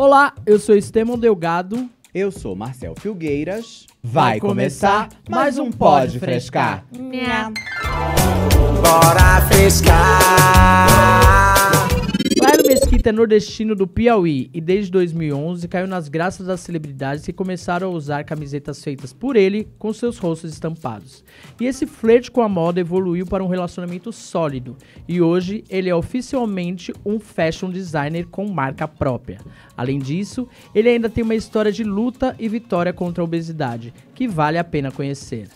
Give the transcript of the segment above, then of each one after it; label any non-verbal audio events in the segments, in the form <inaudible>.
Olá, eu sou Estevão Delgado. Eu sou Marcel Filgueiras. Vai, Vai começar, começar mais um Pode Frescar. Nha. Bora frescar! Mesquita é nordestino do Piauí e desde 2011 caiu nas graças das celebridades que começaram a usar camisetas feitas por ele com seus rostos estampados. E esse flerte com a moda evoluiu para um relacionamento sólido e hoje ele é oficialmente um fashion designer com marca própria. Além disso, ele ainda tem uma história de luta e vitória contra a obesidade que vale a pena conhecer.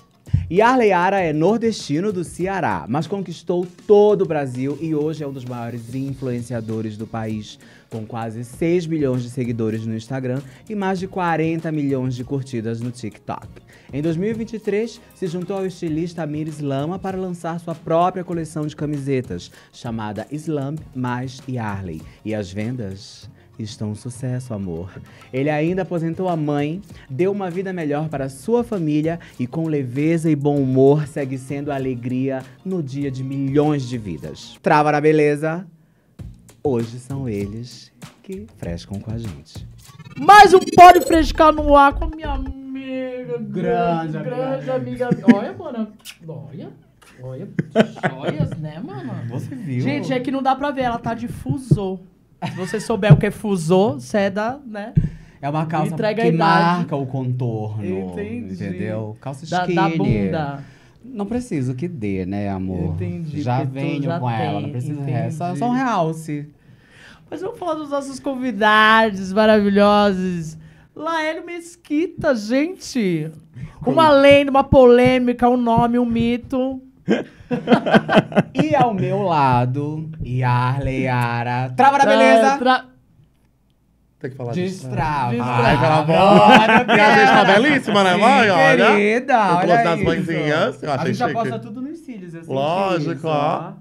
Yarley Ara é nordestino do Ceará, mas conquistou todo o Brasil e hoje é um dos maiores influenciadores do país, com quase 6 milhões de seguidores no Instagram e mais de 40 milhões de curtidas no TikTok. Em 2023, se juntou ao estilista Amir Slama para lançar sua própria coleção de camisetas, chamada Islam mais Yarley. E as vendas? estão é um sucesso, amor. Ele ainda aposentou a mãe, deu uma vida melhor para sua família e com leveza e bom humor segue sendo alegria no dia de milhões de vidas. Trava na beleza? Hoje são eles que frescam com a gente. Mais um Pode Frescar no ar com minha amiga, grande, grande, grande amiga. Olha, mano, olha. Olha, joias, né, mano? Você viu? Gente, é que não dá pra ver, ela tá de se você souber o que é fusô, você é da, né? É uma calça que marca o contorno. Entendi. Entendeu? Calça da, skinny. Da, bunda. Não preciso que dê, né, amor? Entendi. Já venho já com tem. ela, não precisa É Só um realce. Mas vamos falar dos nossos convidados maravilhosos. Laélio Mesquita, gente! Uma lenda, uma polêmica, um nome, um mito. <laughs> e ao meu lado, Yarley Ara, Trava da beleza! É, tra... Tem que falar né? Destrava. disso. Destrava. Ai, pela boca. E a gente tá belíssima, né, mãe? Olha. Querida, olha. O das mãezinhas. a gente já posta tudo nos cílios, assim. É Lógico, ó.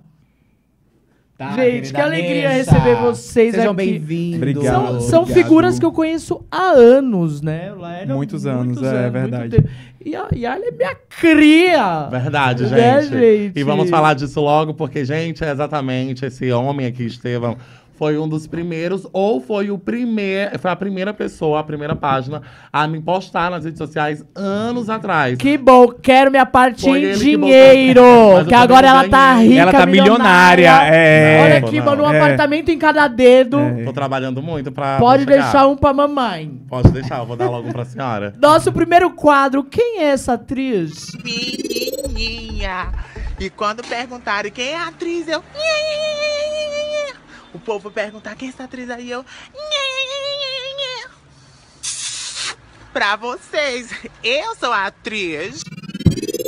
Tá, gente, que alegria Nessa. receber vocês Sejam aqui. Sejam bem-vindos. Obrigado. São, são figuras que eu conheço há anos, né? É, muitos, muitos anos, é, anos, é, verdade. E a Yara é minha cria. Verdade, né, gente. É, gente. E vamos falar disso logo, porque, gente, é exatamente esse homem aqui, Estevão foi um dos primeiros, ou foi o primeiro, foi a primeira pessoa, a primeira página a me postar nas redes sociais anos atrás. Que bom, quero minha parte em dinheiro, que, que agora ela tá rica, Ela tá milionária. milionária. É. Olha aqui, mano, um é. apartamento em cada dedo. É. Tô trabalhando muito pra Pode pra deixar um pra mamãe. Pode deixar, eu vou dar logo um pra senhora. Nosso primeiro quadro, quem é essa atriz? Menininha. E quando perguntaram quem é a atriz, eu o povo perguntar quem é essa atriz aí, eu... Pra vocês, eu sou a atriz.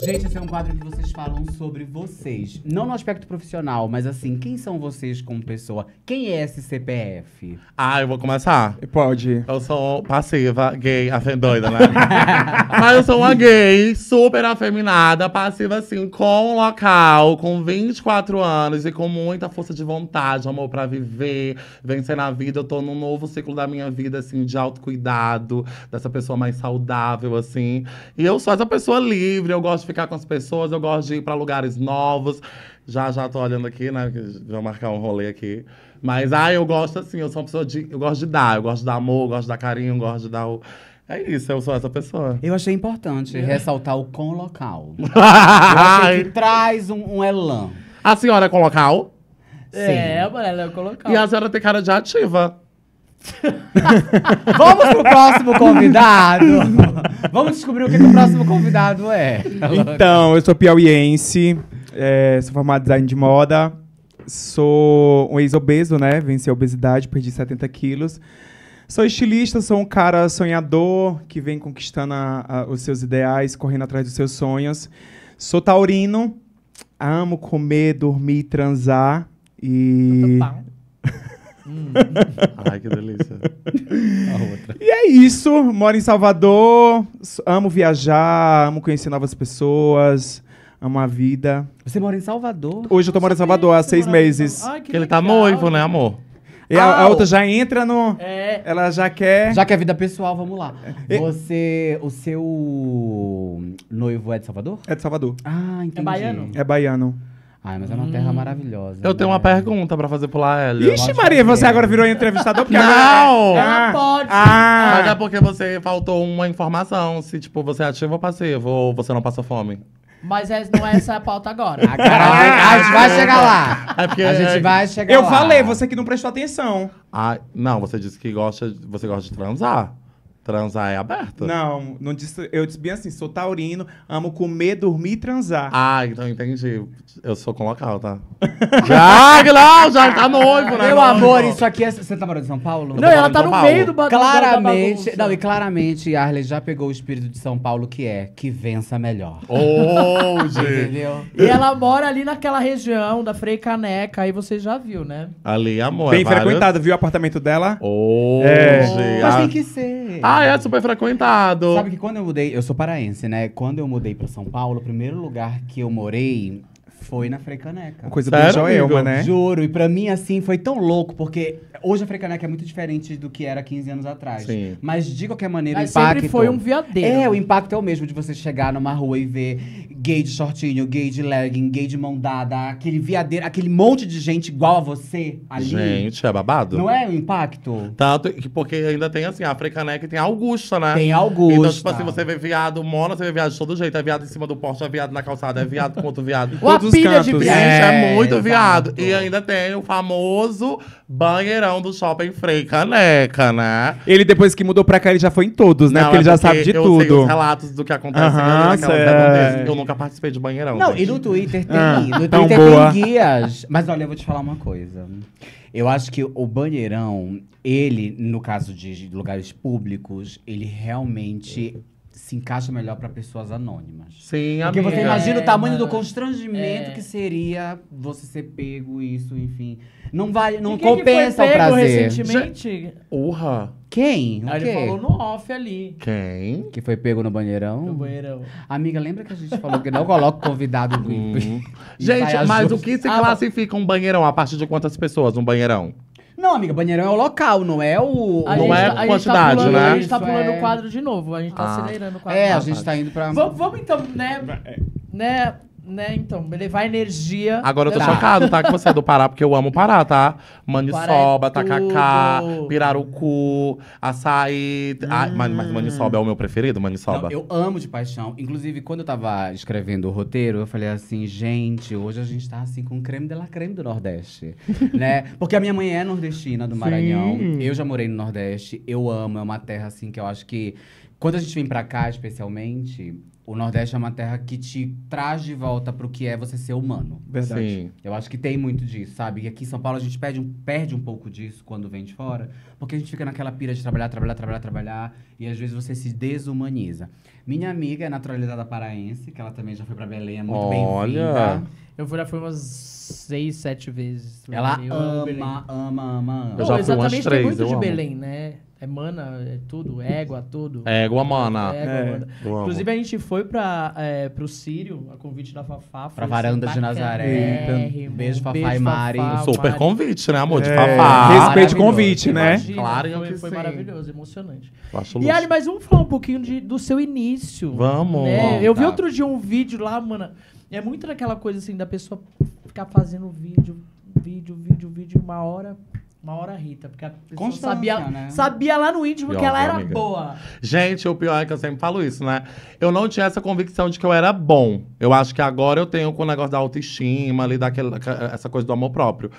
Gente, esse é um quadro que você falam sobre vocês. Não no aspecto profissional, mas assim, quem são vocês como pessoa? Quem é esse CPF? Ah, eu vou começar? Pode. Eu sou passiva, gay, doida, né? <laughs> mas eu sou uma gay, super afeminada, passiva assim, com um local, com 24 anos e com muita força de vontade, amor, pra viver, vencer na vida. Eu tô num novo ciclo da minha vida, assim, de autocuidado, dessa pessoa mais saudável, assim. E eu sou essa pessoa livre, eu gosto de ficar com as pessoas, eu gosto pode ir para lugares novos. Já já tô olhando aqui, né? Vou marcar um rolê aqui. Mas, ah, eu gosto assim, eu sou uma pessoa de. Eu gosto de dar, eu gosto de dar amor, eu gosto de dar carinho, eu gosto de dar o. É isso, eu sou essa pessoa. Eu achei importante é. ressaltar o com local. <laughs> eu achei que traz um, um elan. A senhora é com local? É, Sim. É, ela é com local. E a senhora tem cara de ativa. <laughs> Vamos pro próximo convidado. Vamos descobrir o que, que o próximo convidado é. Então, eu sou piauiense, é, sou formado em design de moda, sou um ex-obeso, né? Venci a obesidade, perdi 70 quilos. Sou estilista, sou um cara sonhador que vem conquistando a, a, os seus ideais, correndo atrás dos seus sonhos. Sou taurino, amo comer, dormir, transar e Hum. Ai, que delícia. E é isso. Moro em Salvador. Amo viajar, amo conhecer novas pessoas. Amo a vida. Você mora em Salvador? Hoje eu tô morando em Salvador há seis meses. Ai, que Porque ele tá noivo, né, amor? E a, a outra já entra no. É. Ela já quer. Já quer vida pessoal, vamos lá. É. Você. O seu noivo é de Salvador? É de Salvador. Ah, entendi. É baiano? É baiano. Ai, mas é uma terra hum. maravilhosa. Eu né? tenho uma pergunta pra fazer pro Laélio. Ixi, Maria, você agora virou entrevistador? Porque Não! Ela tá- ah. pode. Ah. Mas é porque você faltou uma informação. Se, tipo, você é ativo ou passivo, ou você não passa fome. Mas é- não é essa a pauta agora. Ah, <laughs> caralho, a gente vai ah. chegar lá. <laughs> É porque... A gente vai é chegar Eu lá. falei, você que não prestou atenção. Ah, não, você disse que gosta, você gosta de transar. Transar é aberto? Não, não disse, eu disse bem assim, sou taurino, amo comer, dormir e transar. Ah, então entendi. Eu sou com local, tá? <laughs> já, Glau, já tá noivo, né? Meu amor, isso aqui é... Você tá morando em São Paulo? Não, ela tá no meio do bagulho Claramente, não, e claramente Arley já pegou o espírito de São Paulo, que é que vença melhor. Oh, Entendeu? E ela mora ali naquela região da Frei Caneca, aí você já viu, né? Ali, amor, é Bem é frequentado, várias... viu o apartamento dela? Oh, é. Mas tem que ser. Ah, é super frequentado. Sabe que quando eu mudei, eu sou paraense, né? Quando eu mudei para São Paulo, o primeiro lugar que eu morei foi na Frecaneca. Uma coisa Sério, bem joelma, né? Juro. E pra mim, assim, foi tão louco, porque hoje a Frecaneca é muito diferente do que era 15 anos atrás. Sim. Mas, de qualquer maneira, Mas o impacto... sempre foi um viadeiro. É, o impacto é o mesmo de você chegar numa rua e ver gay de shortinho, gay de legging, gay de mão dada, aquele viadeiro, aquele monte de gente igual a você ali. Gente, é babado. Não é o impacto? Tanto que, porque ainda tem, assim, a Frecaneca tem a Augusta, né? Tem a então, Augusta. Então, tipo assim, você vê viado mono, você vê viado de todo jeito. É viado em cima do porte, é viado na calçada, é viado com outro viado. Todos pilha de viado. É, é muito viado. E ainda tem o famoso banheirão do Shopping Frei Caneca, né? Ele, depois que mudou pra cá, ele já foi em todos, né? Não, porque é ele já porque sabe de eu tudo. Eu sei os relatos do que acontece. Uh -huh, é. Eu nunca participei de banheirão. Não, gente. e no Twitter tem, ah, no Twitter boa. tem guias. Mas olha, eu vou te falar uma coisa. Eu acho que o banheirão, ele, no caso de lugares públicos, ele realmente se encaixa melhor para pessoas anônimas. Sim, Porque você imagina é, o tamanho mano. do é. constrangimento é. que seria você ser pego, isso, enfim. Não vale, não compensa que foi pego o prazer. recentemente? Urra. Quem? ele falou no off ali. Quem? Que foi pego no banheirão? No banheirão. Amiga, lembra que a gente falou que não coloca convidado no hum. <laughs> Gente, mas o que se ah, classifica um banheirão? A partir de quantas pessoas um banheirão? Não, amiga, banheirão é o local, não é o. A não gente, é tá- a tá quantidade, tá pulando, né? A gente tá pulando é. o é... quadro de novo, a gente tá ah. acelerando o quadro. É, a gente tá. tá indo pra. vamos então, né? É. né? Né, então, levar energia. Agora eu tô tá. chocado, tá? Que você é do Pará, porque eu amo o Pará, tá? Maniçoba, é tacacá, pirarucu, açaí. Hum. Ah, mas, mas hum. maniçoba é o meu preferido, maniçoba? Não, eu amo de paixão. Inclusive, quando eu tava escrevendo o roteiro, eu falei assim, gente, hoje a gente tá assim com creme de la creme do Nordeste, <laughs> né? Porque a minha mãe é nordestina, do Maranhão. Sim. Eu já morei no Nordeste, eu amo. É uma terra, assim, que eu acho que... Quando a gente vem pra cá, especialmente, o Nordeste é uma terra que te traz de volta pro que é você ser humano. Verdade. Sim. Eu acho que tem muito disso, sabe? E aqui em São Paulo a gente perde um, perde um pouco disso quando vem de fora, porque a gente fica naquela pira de trabalhar, trabalhar, trabalhar, trabalhar, e às vezes você se desumaniza. Minha amiga é naturalizada paraense, que ela também já foi para Belém, é muito bem-vinda. Eu fui lá foi umas seis, sete vezes. Ela ama, ama, ama, ama, Eu já fui umas três. Tem muito de amo. Belém, né? É mana, é tudo, égua, tudo. É, égua, mana. É, égua, é, mana. Inclusive, a gente foi para é, pro Sírio, a convite da Fafá. Pra assim, varanda de Nazaré. Beijo, beijo, Fafá e Mari. Fafá, Super Mari. convite, né, amor? De é, Fafá. respeito o convite, né? Imagina, claro que Foi, maravilhoso, emocionante. E, Ali, mas vamos falar um pouquinho de, do seu início. Vamos. Né? Eu vi tá. outro dia um vídeo lá, mana é muito daquela coisa assim da pessoa ficar fazendo vídeo, vídeo, vídeo, vídeo, uma hora. Uma hora Rita, porque a pessoa sabia, né? sabia lá no íntimo pior, que ela era amiga. boa. Gente, o pior é que eu sempre falo isso, né? Eu não tinha essa convicção de que eu era bom. Eu acho que agora eu tenho com o negócio da autoestima ali, daquela, essa coisa do amor próprio.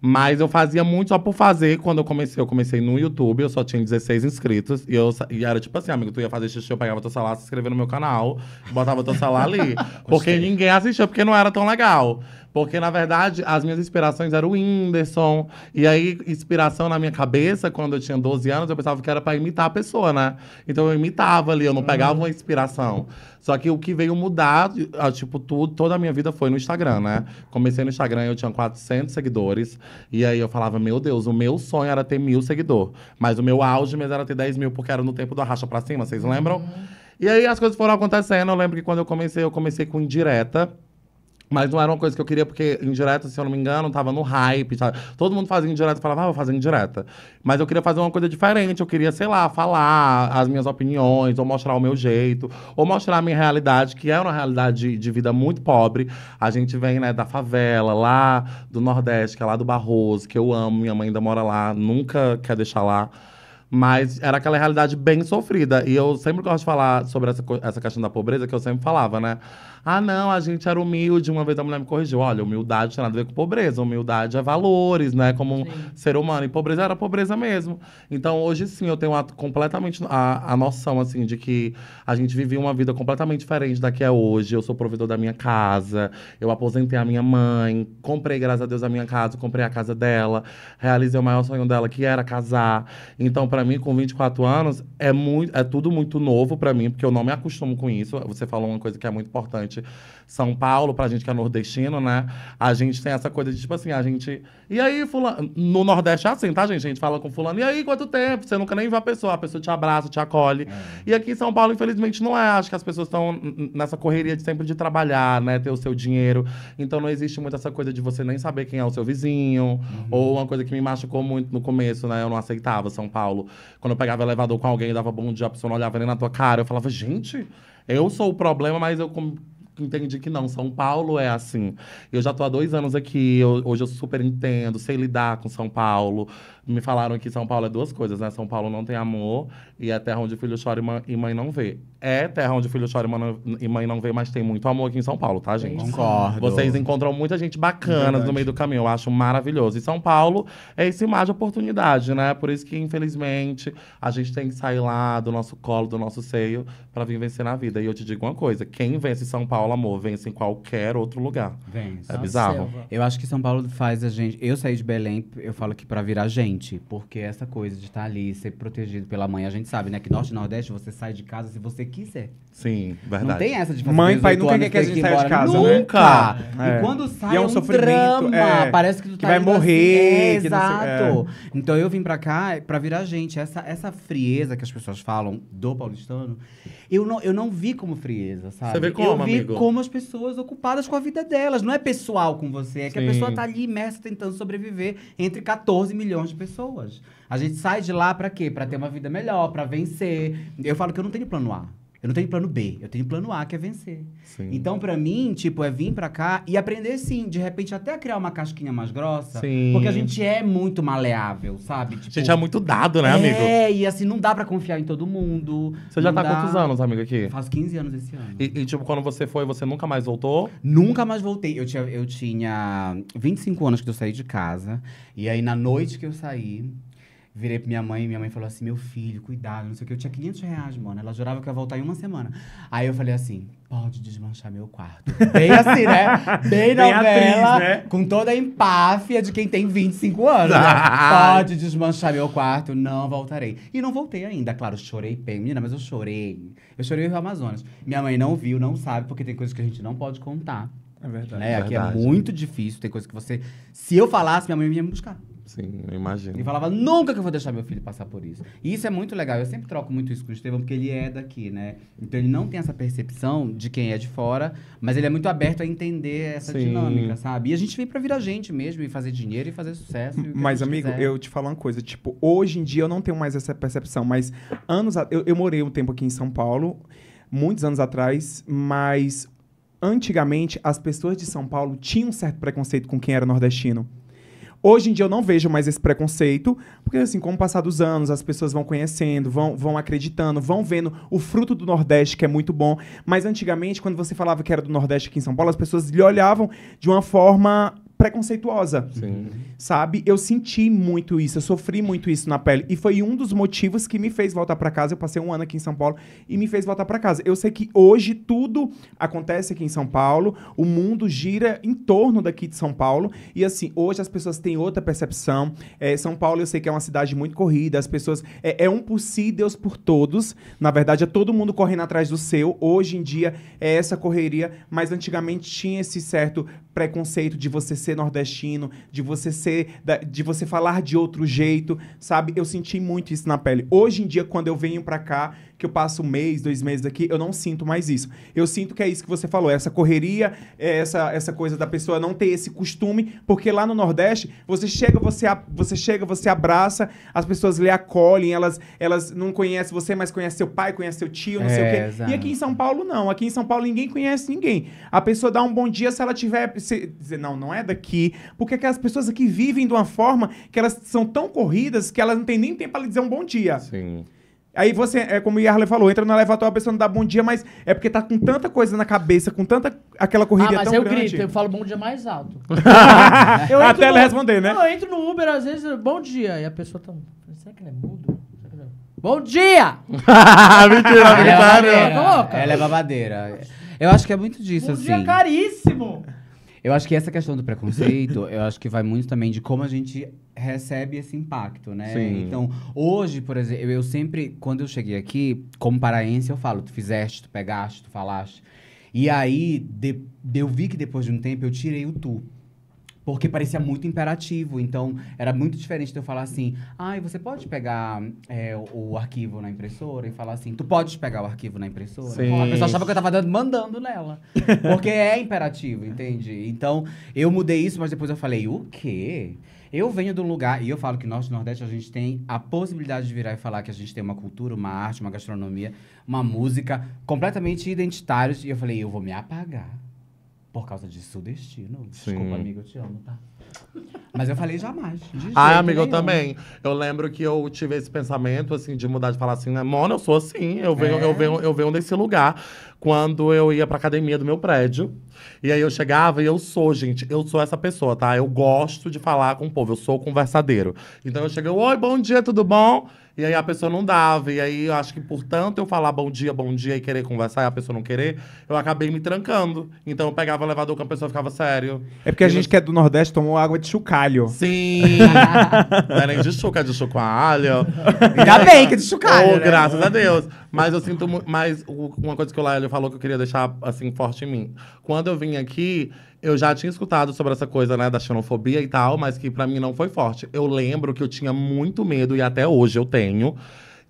Mas eu fazia muito só por fazer. Quando eu comecei, eu comecei no YouTube, eu só tinha 16 inscritos. E, eu, e era tipo assim, amigo, tu ia fazer xixi, eu pegava teu celular, se inscrever no meu canal, botava teu celular ali. <laughs> porque ninguém assistia, porque não era tão legal. Porque, na verdade, as minhas inspirações eram o Whindersson. E aí, inspiração na minha cabeça, quando eu tinha 12 anos, eu pensava que era para imitar a pessoa, né? Então eu imitava ali, eu não pegava uma inspiração. Só que o que veio mudar, ah, tipo, tudo, toda a minha vida foi no Instagram, né? Comecei no Instagram, eu tinha 400 seguidores. E aí eu falava, meu Deus, o meu sonho era ter mil seguidores. Mas o meu auge mesmo era ter 10 mil, porque era no tempo do Arracha Pra Cima, vocês lembram? Uhum. E aí as coisas foram acontecendo. Eu lembro que quando eu comecei, eu comecei com indireta. Mas não era uma coisa que eu queria, porque indireta, se eu não me engano, tava no hype, sabe? Todo mundo fazia indireta, falava, ah, vou fazer indireta. Mas eu queria fazer uma coisa diferente, eu queria, sei lá, falar as minhas opiniões, ou mostrar o meu jeito, ou mostrar a minha realidade, que é uma realidade de, de vida muito pobre. A gente vem, né, da favela, lá do Nordeste, que é lá do Barroso, que eu amo, minha mãe ainda mora lá, nunca quer deixar lá. Mas era aquela realidade bem sofrida. E eu sempre gosto de falar sobre essa, essa questão da pobreza, que eu sempre falava, né? Ah, não, a gente era humilde. Uma vez a mulher me corrigiu. Olha, humildade não tem nada a ver com pobreza. Humildade é valores, né? Como um ser humano. E pobreza era pobreza mesmo. Então, hoje sim, eu tenho a, completamente a, a noção, assim, de que a gente vivia uma vida completamente diferente da que é hoje. Eu sou provedor da minha casa. Eu aposentei a minha mãe. Comprei, graças a Deus, a minha casa. Comprei a casa dela. Realizei o maior sonho dela, que era casar. Então, para mim, com 24 anos, é, muito, é tudo muito novo para mim, porque eu não me acostumo com isso. Você falou uma coisa que é muito importante são Paulo, pra gente que é nordestino, né? A gente tem essa coisa de tipo assim, a gente. E aí, fulano. No Nordeste é assim, tá, gente? A gente fala com fulano, e aí, quanto tempo? Você nunca nem vê a pessoa, a pessoa te abraça, te acolhe. É. E aqui em São Paulo, infelizmente, não é. Acho que as pessoas estão nessa correria de sempre de trabalhar, né? Ter o seu dinheiro. Então não existe muito essa coisa de você nem saber quem é o seu vizinho. Uhum. Ou uma coisa que me machucou muito no começo, né? Eu não aceitava São Paulo. Quando eu pegava elevador com alguém, e dava bom dia, a pessoa não olhava nem na tua cara. Eu falava, gente, eu sou o problema, mas eu entendi que não. São Paulo é assim. Eu já tô há dois anos aqui, eu, hoje eu super entendo, sei lidar com São Paulo me falaram que São Paulo é duas coisas, né? São Paulo não tem amor e é terra onde filho chora e, mãe, não vê. É terra onde filho chora e mãe, não, vê, mas tem muito amor aqui em São Paulo, tá, gente? Concordo. Vocês encontram muita gente bacana no meio do caminho, eu acho maravilhoso. E São Paulo é esse mar de oportunidade, né? Por isso que, infelizmente, a gente tem que sair lá do nosso colo, do nosso seio, para vir vencer na vida. E eu te digo uma coisa: quem vence São Paulo, amor, vence em qualquer outro lugar. Vence. É bizarro. Eu acho que São Paulo faz a gente. Eu saí de Belém, eu falo que para virar gente porque essa coisa de estar tá ali, ser protegido pela mãe, a gente sabe, né? Que Norte e Nordeste você sai de casa se você quiser. Sim, verdade. Não tem essa de fazer Mãe, pai nunca quer que a gente saia de casa, né? Nunca! É. E quando sai é um, um drama, é, parece que tu tá que vai morrer. Assim. exato. É. Então eu vim pra cá pra virar gente. Essa, essa frieza que as pessoas falam do paulistano, eu não, eu não vi como frieza, sabe? Você vê como, Eu vi amigo? como as pessoas ocupadas com a vida delas. Não é pessoal com você, é que Sim. a pessoa tá ali imersa tentando sobreviver entre 14 milhões de pessoas. A gente sai de lá pra quê? Pra ter uma vida melhor, pra vencer. Eu falo que eu não tenho plano A. Eu não tenho plano B, eu tenho plano A, que é vencer. Sim. Então, para mim, tipo, é vir para cá e aprender, sim, de repente até criar uma casquinha mais grossa. Sim. Porque a gente é muito maleável, sabe? Tipo, a gente é muito dado, né, amigo? É, e assim, não dá para confiar em todo mundo. Você já tá dá... quantos anos, amigo, aqui? Faz 15 anos esse ano. E, e, tipo, quando você foi, você nunca mais voltou? Nunca mais voltei. Eu tinha, eu tinha 25 anos que eu saí de casa. E aí, na noite que eu saí, Virei pra minha mãe, minha mãe falou assim: meu filho, cuidado, não sei o que. Eu tinha 500 reais, mano. Ela jurava que eu ia voltar em uma semana. Aí eu falei assim: pode desmanchar meu quarto. Bem assim, né? <laughs> Bem, Bem novela, né? com toda a empáfia de quem tem 25 anos. Né? <laughs> Pode desmanchar meu quarto, não voltarei. E não voltei ainda, claro, chorei bem. Menina, mas eu chorei. Eu chorei no Amazonas. Minha mãe não viu, não sabe, porque tem coisas que a gente não pode contar. É verdade. Né? Aqui é, é muito difícil, tem coisas que você... Se eu falasse, minha mãe ia me buscar. Sim, eu imagino. E falava, nunca que eu vou deixar meu filho passar por isso. E isso é muito legal. Eu sempre troco muito isso com o Estevão, porque ele é daqui, né? Então ele não tem essa percepção de quem é de fora, mas ele é muito aberto a entender essa Sim. dinâmica, sabe? E a gente vem pra virar gente mesmo, e fazer dinheiro e fazer sucesso. E mas, amigo, quiser. eu te falo uma coisa. Tipo, hoje em dia eu não tenho mais essa percepção, mas anos... A... Eu, eu morei um tempo aqui em São Paulo, muitos anos atrás, mas antigamente as pessoas de São Paulo tinham um certo preconceito com quem era nordestino. Hoje em dia eu não vejo mais esse preconceito, porque assim, com o passar dos anos, as pessoas vão conhecendo, vão, vão acreditando, vão vendo o fruto do Nordeste, que é muito bom. Mas antigamente, quando você falava que era do Nordeste aqui em São Paulo, as pessoas lhe olhavam de uma forma preconceituosa. Sim. Sabe? Eu senti muito isso, eu sofri muito isso na pele. E foi um dos motivos que me fez voltar para casa. Eu passei um ano aqui em São Paulo e me fez voltar para casa. Eu sei que hoje tudo acontece aqui em São Paulo, o mundo gira em torno daqui de São Paulo. E assim, hoje as pessoas têm outra percepção. É, São Paulo eu sei que é uma cidade muito corrida, as pessoas. É, é um por si, Deus por todos. Na verdade, é todo mundo correndo atrás do seu. Hoje em dia é essa correria, mas antigamente tinha esse certo preconceito de você ser nordestino, de você ser, de você falar de outro jeito, sabe? Eu senti muito isso na pele. Hoje em dia, quando eu venho para cá, que eu passo um mês, dois meses aqui, eu não sinto mais isso. Eu sinto que é isso que você falou, essa correria, é, essa, essa coisa da pessoa não ter esse costume, porque lá no Nordeste, você chega, você, você chega, você abraça, as pessoas lhe acolhem, elas, elas não conhecem você, mas conhecem seu pai, conhecem seu tio, não é, sei o é, quê. Exatamente. E aqui em São Paulo, não. Aqui em São Paulo, ninguém conhece ninguém. A pessoa dá um bom dia se ela tiver... Se, dizer, não, não é daqui. Porque aquelas é pessoas aqui vivem de uma forma que elas são tão corridas que elas não têm nem tempo para lhe dizer um bom dia. Sim. Aí você, é como o Yarley falou, entra no elevador, a pessoa não dá bom dia, mas é porque tá com tanta coisa na cabeça, com tanta. aquela corrida ah, mas tão eu grande. grito, eu falo bom dia mais alto. eu <laughs> <laughs> Até ela responder, né? eu entro no Uber, às vezes, bom dia. E a pessoa tá. Será que ele é mudo? É- bom dia! <laughs> Mentira, ela é tá, babadeira. Ela é babadeira. Eu acho que é muito disso, bom assim. Bom dia caríssimo! Eu acho que essa questão do preconceito, eu acho que vai muito também de como a gente recebe esse impacto, né? Sim. Então, hoje, por exemplo, eu sempre, quando eu cheguei aqui, como paraense, eu falo, tu fizeste, tu pegaste, tu falaste. E aí, de, eu vi que depois de um tempo, eu tirei o tu. Porque parecia muito imperativo. Então, era muito diferente de eu falar assim: ai, ah, você pode pegar é, o arquivo na impressora? E falar assim: tu pode pegar o arquivo na impressora? Sim. A pessoa achava que eu tava dando, mandando nela. <laughs> Porque é imperativo, entende? Então, eu mudei isso, mas depois eu falei: o quê? Eu venho de um lugar, e eu falo que Norte e Nordeste a gente tem a possibilidade de virar e falar que a gente tem uma cultura, uma arte, uma gastronomia, uma música completamente identitários. E eu falei, eu vou me apagar. Por causa de destino Desculpa, amigo, eu te amo, tá? Mas eu falei jamais. Ai, ah, amigo, eu também. Eu lembro que eu tive esse pensamento, assim, de mudar de falar assim, né? Mona, eu sou assim, eu venho, é. eu venho, eu venho desse lugar. Quando eu ia pra academia do meu prédio. E aí eu chegava e eu sou, gente, eu sou essa pessoa, tá? Eu gosto de falar com o povo, eu sou conversadeiro. Então eu chego, oi, bom dia, tudo bom? E aí a pessoa não dava. E aí eu acho que, portanto, eu falar bom dia, bom dia e querer conversar e a pessoa não querer, eu acabei me trancando. Então eu pegava o elevador com a pessoa ficava sério. É porque e a gente não... que é do Nordeste tomou água de chucalho. Sim! <laughs> não é nem de chuca, é de chucalho. Ainda bem que é de chucalho. Oh, né? Graças a Deus. Mas eu sinto. Mas uma coisa que o Laelio falou que eu queria deixar assim forte em mim. Quando eu vim aqui, eu já tinha escutado sobre essa coisa, né, da xenofobia e tal, mas que para mim não foi forte. Eu lembro que eu tinha muito medo, e até hoje eu tenho,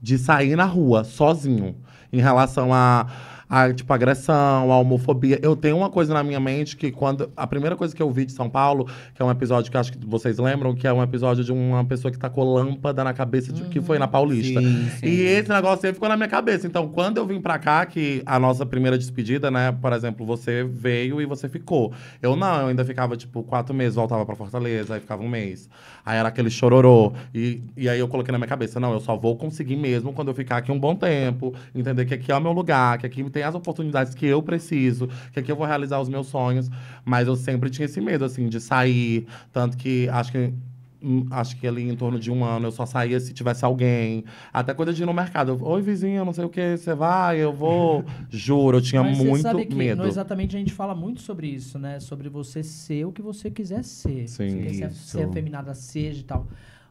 de sair na rua sozinho. Em relação a a tipo, agressão, a homofobia. Eu tenho uma coisa na minha mente que quando. A primeira coisa que eu vi de São Paulo, que é um episódio que acho que vocês lembram, que é um episódio de uma pessoa que tacou lâmpada na cabeça de, uhum. que foi na uhum. Paulista. Sim, sim. E esse negócio aí ficou na minha cabeça. Então, quando eu vim pra cá, que a nossa primeira despedida, né? Por exemplo, você veio e você ficou. Eu não, eu ainda ficava, tipo, quatro meses, voltava pra Fortaleza, aí ficava um mês. Aí era aquele chororô. E, e aí eu coloquei na minha cabeça, não, eu só vou conseguir mesmo quando eu ficar aqui um bom tempo, entender que aqui é o meu lugar, que aqui tem as oportunidades que eu preciso, que aqui eu vou realizar os meus sonhos. Mas eu sempre tinha esse medo, assim, de sair. Tanto que acho que hum, acho que ali em torno de um ano, eu só saía se tivesse alguém. Até coisa de ir no mercado. Oi, vizinha, não sei o que, você vai, eu vou. <laughs> Juro, eu tinha Mas muito você sabe que medo. exatamente a gente fala muito sobre isso, né? Sobre você ser o que você quiser ser. Sim, você quer ser, ser afeminada, seja e tal.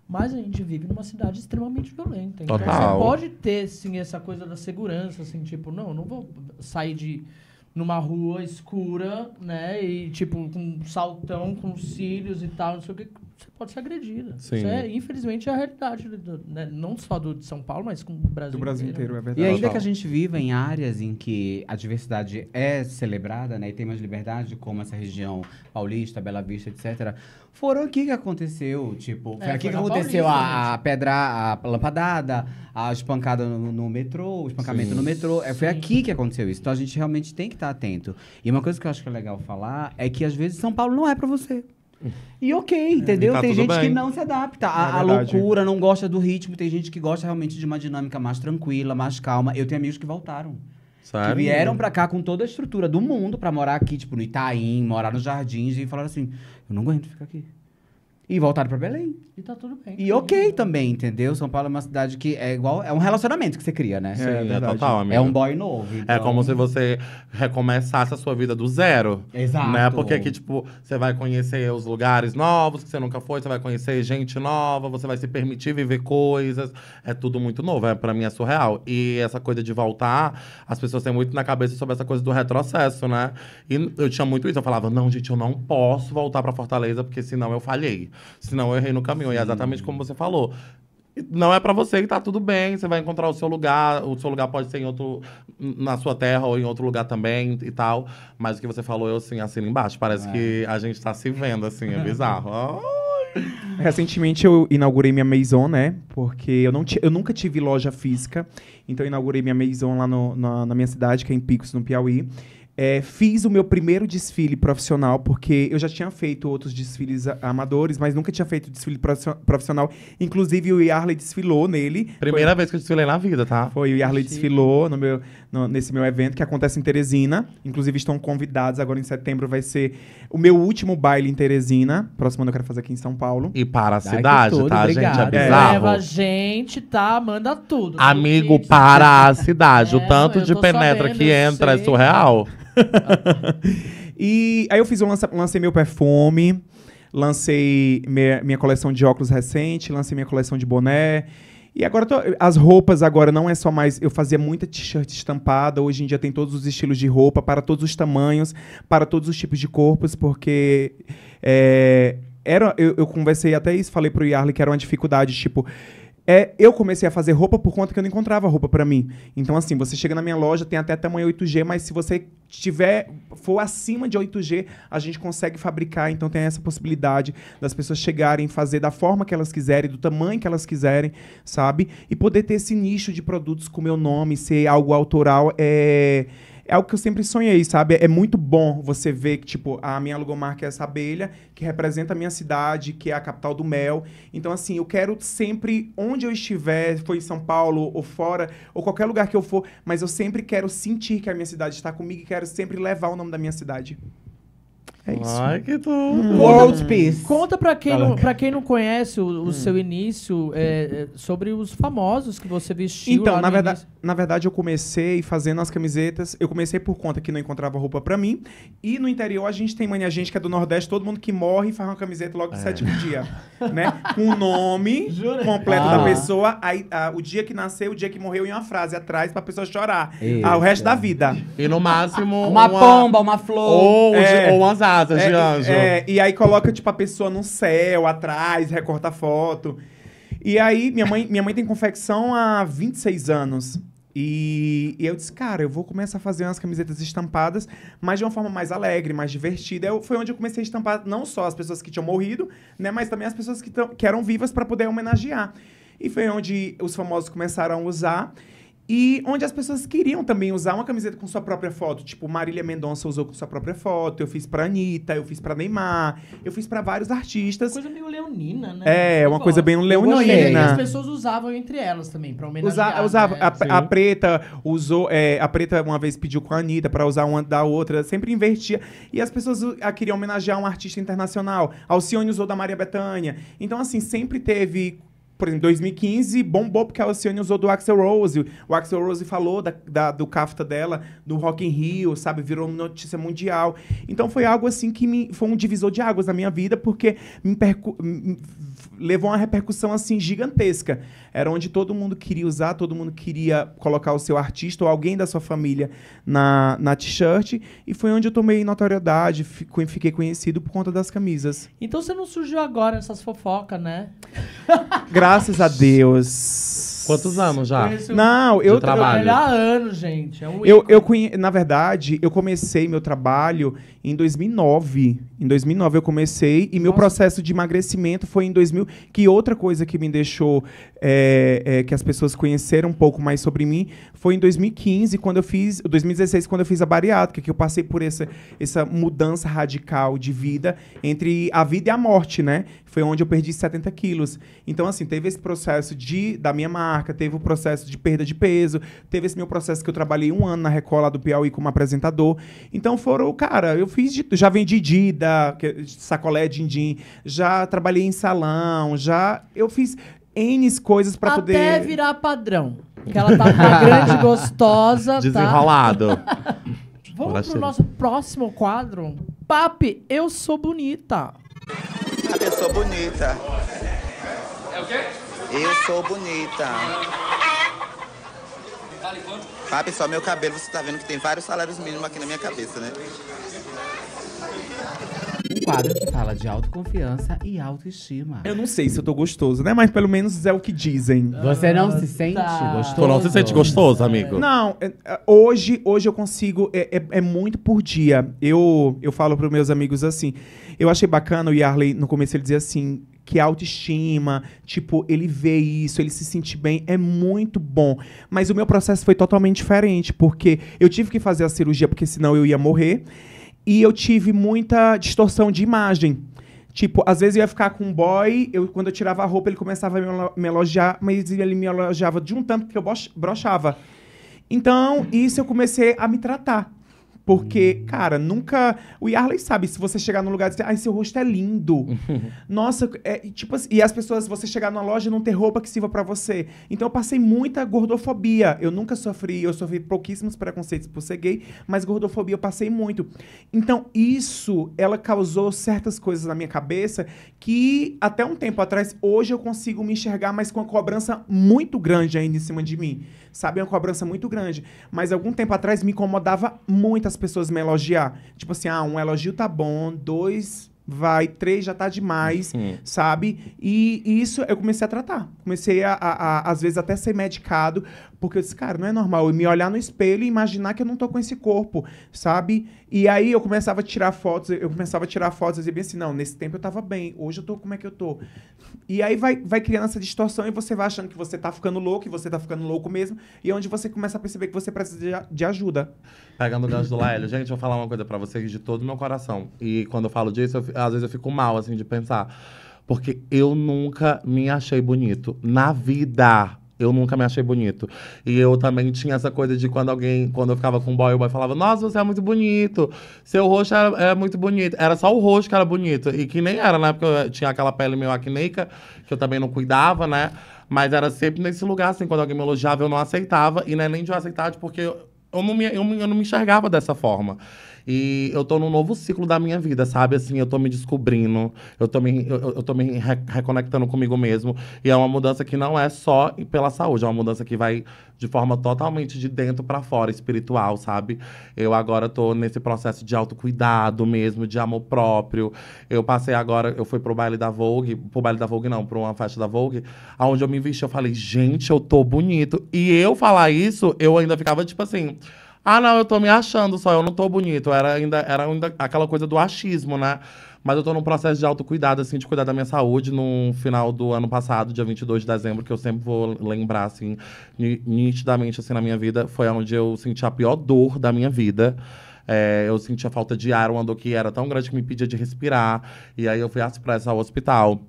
Mas a gente vive numa cidade extremamente violenta. Então Total. você pode ter, sim, essa coisa da segurança, assim, tipo, não, não vou sair de numa rua escura, né? E tipo, com um saltão, com cílios e tal, não sei o que você pode ser agredida. Sim. Isso é, infelizmente, é a realidade, do, né? não só do de São Paulo, mas com o Brasil. Do Brasil inteiro, né? inteiro é verdade. E ainda que a gente viva em áreas em que a diversidade é celebrada, né, e tem mais liberdade, como essa região paulista, Bela Vista, etc., foram aqui que aconteceu, tipo, é, aqui que aconteceu Paulista, a, a, pedra, a lampadada, a espancada no, no metrô, o espancamento Sim. no metrô, é, foi aqui que aconteceu isso. Então a gente realmente tem que estar atento. E uma coisa que eu acho que é legal falar é que às vezes São Paulo não é para você. E ok, entendeu? E tá tem gente bem. que não se adapta à, é loucura, não gosta do ritmo. Tem gente que gosta realmente de uma dinâmica mais tranquila, mais calma. Eu tenho amigos que voltaram. Sério? Que vieram pra cá com toda a estrutura do mundo pra morar aqui, tipo, no Itaim, morar nos jardins, e falaram assim: eu não aguento ficar aqui. E voltaram para Belém. E tá tudo bem. E ok também, entendeu? São Paulo é uma cidade que é igual. É um relacionamento que você cria, né? Sim, é, é total, amiga. É um boy novo. É então... É como se você recomeçasse a sua vida do zero. Exato. Né? Porque aqui, tipo, você vai conhecer os lugares novos que você nunca foi, você vai conhecer gente nova, você vai se permitir viver coisas. É tudo muito novo. É, pra mim é surreal. E essa coisa de voltar, as pessoas têm muito na cabeça sobre essa coisa do retrocesso, né? E eu tinha muito isso. Eu falava, não, gente, eu não posso voltar para Fortaleza, porque senão eu falhei. Senão eu errei no caminho. Sim. E é exatamente como você falou não é para você que tá tudo bem, você vai encontrar o seu lugar, o seu lugar pode ser em outro na sua terra ou em outro lugar também e tal, mas o que você falou eu assim, assim embaixo, parece é. que a gente tá se vendo assim, é bizarro. <laughs> Recentemente eu inaugurei minha Maison, né? Porque eu, não eu nunca tive loja física, então eu inaugurei minha Maison lá no, na, na minha cidade, que é em Picos, no Piauí. É, fiz o meu primeiro desfile profissional, porque eu já tinha feito outros desfiles amadores, mas nunca tinha feito desfile profissional. Inclusive, o Yarley desfilou nele. Primeira foi, vez que eu desfilei na vida, tá? Foi, o Yarley desfilou no meu, no, nesse meu evento, que acontece em Teresina. Inclusive, estão convidados agora em setembro, vai ser o meu último baile em Teresina. Próximo ano eu quero fazer aqui em São Paulo. E para a cidade, todo, tá, obrigado. gente? É bizarro. É. Leva a gente, tá? Manda tudo. Amigo, para a <laughs> cidade. É, o tanto de penetra sabendo, que entra é surreal. <laughs> e aí eu fiz um lança, lancei meu perfume, lancei minha, minha, coleção de óculos recente, lancei minha coleção de boné. E agora tô, as roupas agora não é só mais. Eu fazia muita t-shirt estampada. Hoje em dia tem todos os estilos de roupa, para todos os tamanhos, para todos os tipos de corpos, porque é, era. Eu, eu conversei até isso, falei pro Yarley que era uma dificuldade, tipo. É, eu comecei a fazer roupa por conta que eu não encontrava roupa para mim. Então, assim, você chega na minha loja, tem até tamanho 8G, mas se você tiver, for acima de 8G, a gente consegue fabricar. Então, tem essa possibilidade das pessoas chegarem, fazer da forma que elas quiserem, do tamanho que elas quiserem, sabe? E poder ter esse nicho de produtos com meu nome, ser algo autoral. É é algo que eu sempre sonhei, sabe? É muito bom você ver que, tipo, a minha logomarca é essa abelha, que representa a minha cidade, que é a capital do mel. Então, assim, eu quero sempre, onde eu estiver, foi em São Paulo ou fora, ou qualquer lugar que eu for, mas eu sempre quero sentir que a minha cidade está comigo e quero sempre levar o nome da minha cidade. É isso. Ai, que tudo. Hum. World hum. Peace. Conta pra quem, não, pra quem não conhece o, o hum. seu início é, é sobre os famosos que você vestiu. Então, na, verda início. na verdade, eu comecei fazendo as camisetas. Eu comecei por conta que não encontrava roupa pra mim. E no interior, a gente tem mania, gente que é do Nordeste, todo mundo que morre faz uma camiseta logo no é. sétimo dia. né? Com o nome <laughs> completo ah. da pessoa, aí, a, o dia que nasceu, o dia que morreu e uma frase atrás pra pessoa chorar. Ah, o resto da vida. E no máximo. Uma, uma pomba, uma flor. Ou, é. ou é, anjo. É, e aí coloca, tipo, a pessoa no céu, atrás, recorta a foto. E aí, minha mãe, minha mãe tem confecção há 26 anos. E, e, eu disse, cara, eu vou começar a fazer umas camisetas estampadas, mas de uma forma mais alegre, mais divertida. Eu, foi onde eu comecei a estampar não só as pessoas que tinham morrido, né, mas também as pessoas que, tão, que eram vivas para poder homenagear. E foi onde os famosos começaram a usar. E onde as pessoas queriam também usar uma camiseta com sua própria foto. Tipo, Marília Mendonça usou com sua própria foto, eu fiz pra Anitta, eu fiz pra Neymar, eu fiz pra vários artistas. Coisa meio leonina, né? É, uma coisa bem leonina. Né? E as pessoas usavam entre elas também, pra homenagear. Usa, né? usava, né? a, a, Preta usou... É, a Preta uma vez pediu com a Anitta pra usar uma da outra, sempre invertia. E as pessoas queriam homenagear um artista internacional. Alcione usou da Maria Bethânia. Então, assim, sempre teve por exemplo, 2015 bombou porque a Alcione usou do Axel Rose. O Axel Rose falou da, da, do cafta dela no Rock in Rio, sabe? Virou notícia mundial. Então foi algo assim que me foi um divisor de águas na minha vida, porque me, percu levou uma repercussão assim gigantesca. Era onde todo mundo queria usar, todo mundo queria colocar o seu artista ou alguém da sua família na, na t-shirt. E foi onde eu tomei notoriedade, fico, fiquei conhecido por conta das camisas. Então você não surgiu agora nessas fofocas, né? Graças a Deus. Quantos anos já? Não, eu trabalho. há anos, gente. É um eu, eu conhe... Na verdade, eu comecei meu trabalho em 2009. Em 2009 eu comecei e meu processo de emagrecimento foi em 2000. Que outra coisa que me deixou é, é, que as pessoas conheceram um pouco mais sobre mim foi em 2015, quando eu fiz, 2016, quando eu fiz a bariátrica, que eu passei por essa, essa mudança radical de vida entre a vida e a morte, né? Foi onde eu perdi 70 quilos. Então, assim, teve esse processo de, da minha marca, teve o processo de perda de peso, teve esse meu processo que eu trabalhei um ano na Recola do Piauí como apresentador. Então, foram, cara, eu fiz, de, já vendi Dida, sacolé din-din, já trabalhei em salão, já. Eu fiz N coisas para poder. Até virar padrão. Que ela tá grande gostosa. Tá? Desenrolado. Tá? <laughs> Vamos Bora pro ser. nosso próximo quadro. Papi, eu sou bonita. Eu sou bonita. É o quê? Eu sou bonita. Papi, só meu cabelo, você tá vendo que tem vários salários mínimos aqui na minha cabeça, né? Um quadro que fala de autoconfiança e autoestima. Eu não sei se eu tô gostoso, né? Mas pelo menos é o que dizem. Você não se ah, tá. sente gostoso? Você não se sente gostoso, é. amigo? Não, é, é, hoje, hoje eu consigo. É, é, muito por dia. Eu, eu falo para meus amigos assim. Eu achei bacana o Yarley, no começo, ele dizia assim: que autoestima, tipo, ele vê isso, ele se sente bem, é muito bom. Mas o meu processo foi totalmente diferente, porque eu tive que fazer a cirurgia, porque senão eu ia morrer. E eu tive muita distorção de imagem. Tipo, às vezes eu ia ficar com um boy, eu, quando eu tirava a roupa, ele começava a me elogiar, mas ele me elogiava de um tanto que eu brochava. Então, isso eu comecei a me tratar. Porque, hum. cara, nunca. O Yarley sabe, se você chegar num lugar e dizer, ai, seu rosto é lindo. <laughs> Nossa, é, tipo assim, E as pessoas, você chegar numa loja e não ter roupa que sirva para você. Então eu passei muita gordofobia. Eu nunca sofri, eu sofri pouquíssimos preconceitos por ser gay, mas gordofobia eu passei muito. Então, isso, ela causou certas coisas na minha cabeça que, até um tempo atrás, hoje eu consigo me enxergar, mas com uma cobrança muito grande ainda em cima de mim sabe? É uma cobrança muito grande. Mas algum tempo atrás me incomodava muitas pessoas me elogiar. Tipo assim, ah, um elogio tá bom, dois vai, três já tá demais, uhum. sabe? E, isso eu comecei a tratar. Comecei a, a, a, às vezes, até ser medicado, porque eu disse, cara, não é normal eu me olhar no espelho e imaginar que eu não tô com esse corpo, sabe? E aí eu começava a tirar fotos, eu começava a tirar fotos e dizia assim, não, nesse tempo eu tava bem, hoje eu tô, como é que eu tô? E aí vai, vai criando essa distorção e você vai achando que você tá ficando louco, e você tá ficando louco mesmo, e é onde você começa a perceber que você precisa de, de ajuda. Pegando o gancho do Lael, gente, eu vou falar uma coisa para vocês de todo o meu coração. E quando eu falo disso, eu às vezes eu fico mal, assim, de pensar. Porque eu nunca me achei bonito. Na vida, eu nunca me achei bonito. E eu também tinha essa coisa de quando alguém, quando eu ficava com um boy, o boy falava: Nossa, você é muito bonito. Seu rosto é, é muito bonito. Era só o rosto que era bonito. E que nem era, né? Porque eu tinha aquela pele meio acneica, que eu também não cuidava, né? Mas era sempre nesse lugar, assim, quando alguém me elogiava, eu não aceitava. E não é nem de eu aceitar, tipo, porque eu, eu não, me, eu, eu não me enxergava dessa forma. E eu tô num novo ciclo da minha vida, sabe? Assim, eu tô me descobrindo, eu tô me, eu, eu tô me re reconectando comigo mesmo. E é uma mudança que não é só pela saúde, é uma mudança que vai de forma totalmente de dentro para fora, espiritual, sabe? Eu agora tô nesse processo de autocuidado mesmo, de amor próprio. Eu passei agora, eu fui pro baile da Vogue, pro baile da Vogue não, pra uma festa da Vogue, aonde eu me vesti, eu falei, gente, eu tô bonito. E eu falar isso, eu ainda ficava tipo assim. Ah, não, eu tô me achando só, eu não tô bonito. Era ainda, era ainda aquela coisa do achismo, né? Mas eu tô num processo de autocuidado, assim, de cuidar da minha saúde no final do ano passado, dia 22 de dezembro, que eu sempre vou lembrar, assim, nitidamente, assim, na minha vida. Foi onde eu senti a pior dor da minha vida. É, eu sentia falta de ar, uma dor que era tão grande que me pedia de respirar. E aí eu fui às pressas ao hospital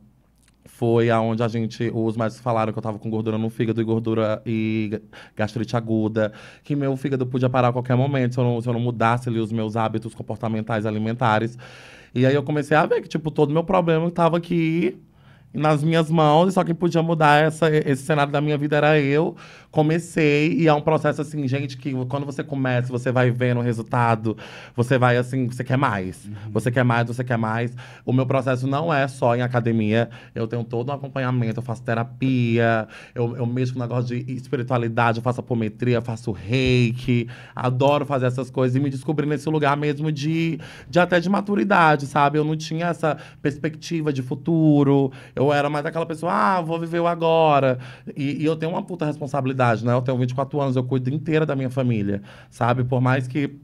foi aonde a gente, os médicos falaram que eu tava com gordura no fígado e gordura e gastrite aguda, que meu fígado podia parar a qualquer momento se eu não, se eu não mudasse ali os meus hábitos comportamentais alimentares. E aí eu comecei a ver que, tipo, todo meu problema estava aqui nas minhas mãos, e só quem podia mudar essa, esse cenário da minha vida era eu, comecei e é um processo assim, gente, que quando você começa, você vai vendo o resultado, você vai assim, você quer mais. Uhum. Você quer mais, você quer mais. O meu processo não é só em academia, eu tenho todo um acompanhamento, eu faço terapia, eu, eu mexo com negócio de espiritualidade, eu faço apometria, eu faço reiki, adoro fazer essas coisas e me descobri nesse lugar mesmo de, de até de maturidade, sabe? Eu não tinha essa perspectiva de futuro, eu era mais aquela pessoa, ah, vou viver o agora. E, e eu tenho uma puta responsabilidade idade, né? Eu tenho 24 anos, eu cuido inteira da minha família, sabe? Por mais que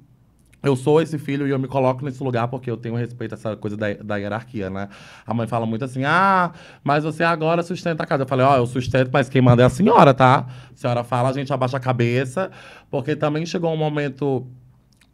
eu sou esse filho e eu me coloco nesse lugar porque eu tenho respeito a essa coisa da, da hierarquia, né? A mãe fala muito assim, ah, mas você agora sustenta a casa. Eu falei, ó, oh, eu sustento, mas quem manda é a senhora, tá? A senhora fala, a gente abaixa a cabeça, porque também chegou um momento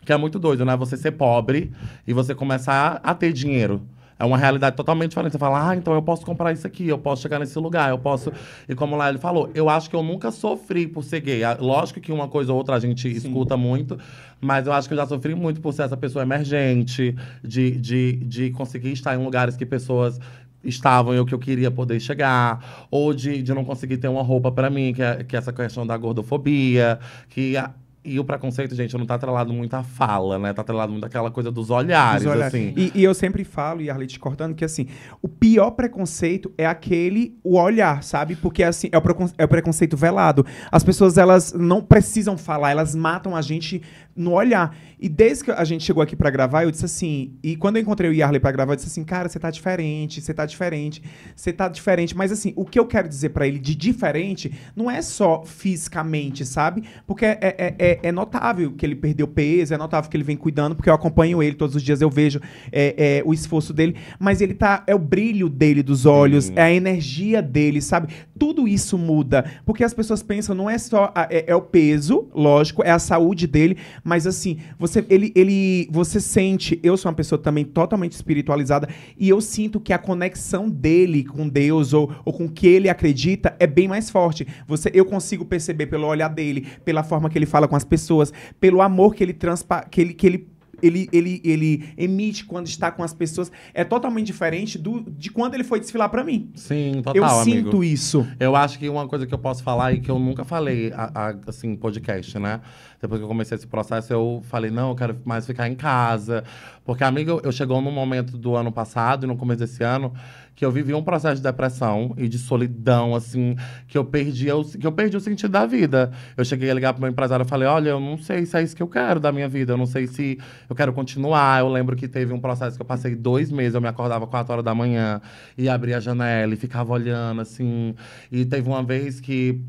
que é muito doido, né? Você ser pobre e você começar a ter dinheiro. É uma realidade totalmente diferente. Você fala, ah, então eu posso comprar isso aqui, eu posso chegar nesse lugar, eu posso. E como lá ele falou, eu acho que eu nunca sofri por ser gay. Ah, lógico que uma coisa ou outra a gente Sim. escuta muito, mas eu acho que eu já sofri muito por ser essa pessoa emergente, de, de, de conseguir estar em lugares que pessoas estavam e o que eu queria poder chegar, ou de, de não conseguir ter uma roupa para mim, que é, que é essa questão da gordofobia, que. A, e o preconceito, gente, não tá atrelado muito à fala, né? Tá atrelado muito àquela coisa dos olhares, dos olhares. assim. E, e, eu sempre falo, e Arlete cortando, que assim, o pior preconceito é aquele, o olhar, sabe? Porque assim, é o, é o preconceito velado. As pessoas, elas não precisam falar, elas matam a gente no olhar. E desde que a gente chegou aqui para gravar, eu disse assim, e quando eu encontrei o Yarley para gravar, eu disse assim, cara, você tá diferente, você tá diferente, você tá diferente, mas assim, o que eu quero dizer para ele de diferente não é só fisicamente, sabe? Porque é, é, é, é, notável que ele perdeu peso, é notável que ele vem cuidando, porque eu acompanho ele todos os dias, eu vejo é, o esforço dele, mas ele tá, é o brilho dele dos olhos, Sim. é a energia dele, sabe? Tudo isso muda, porque as pessoas pensam, não é só, a, é o peso, lógico, é a saúde dele, mas assim, você, ele, ele, você sente. Eu sou uma pessoa também totalmente espiritualizada e eu sinto que a conexão dele com Deus ou, ou com o que ele acredita é bem mais forte. Você, eu consigo perceber pelo olhar dele, pela forma que ele fala com as pessoas, pelo amor que ele transpa, que ele, que ele ele, ele, ele emite quando está com as pessoas é totalmente diferente do, de quando ele foi desfilar para mim. Sim, total, Eu amigo. sinto isso. Eu acho que uma coisa que eu posso falar e que eu nunca falei, a, a, assim, podcast, né? Depois que eu comecei esse processo, eu falei, não, eu quero mais ficar em casa. Porque, amigo, eu, chegou num momento do ano passado, no começo desse ano, que eu vivi um processo de depressão e de solidão, assim, que eu perdi, eu, que eu perdi o sentido da vida. Eu cheguei a ligar pro meu empresário e falei, olha, eu não sei se é isso que eu quero da minha vida, eu não sei se eu quero continuar. Eu lembro que teve um processo que eu passei dois meses, eu me acordava quatro horas da manhã e abria a janela e ficava olhando, assim. E teve uma vez que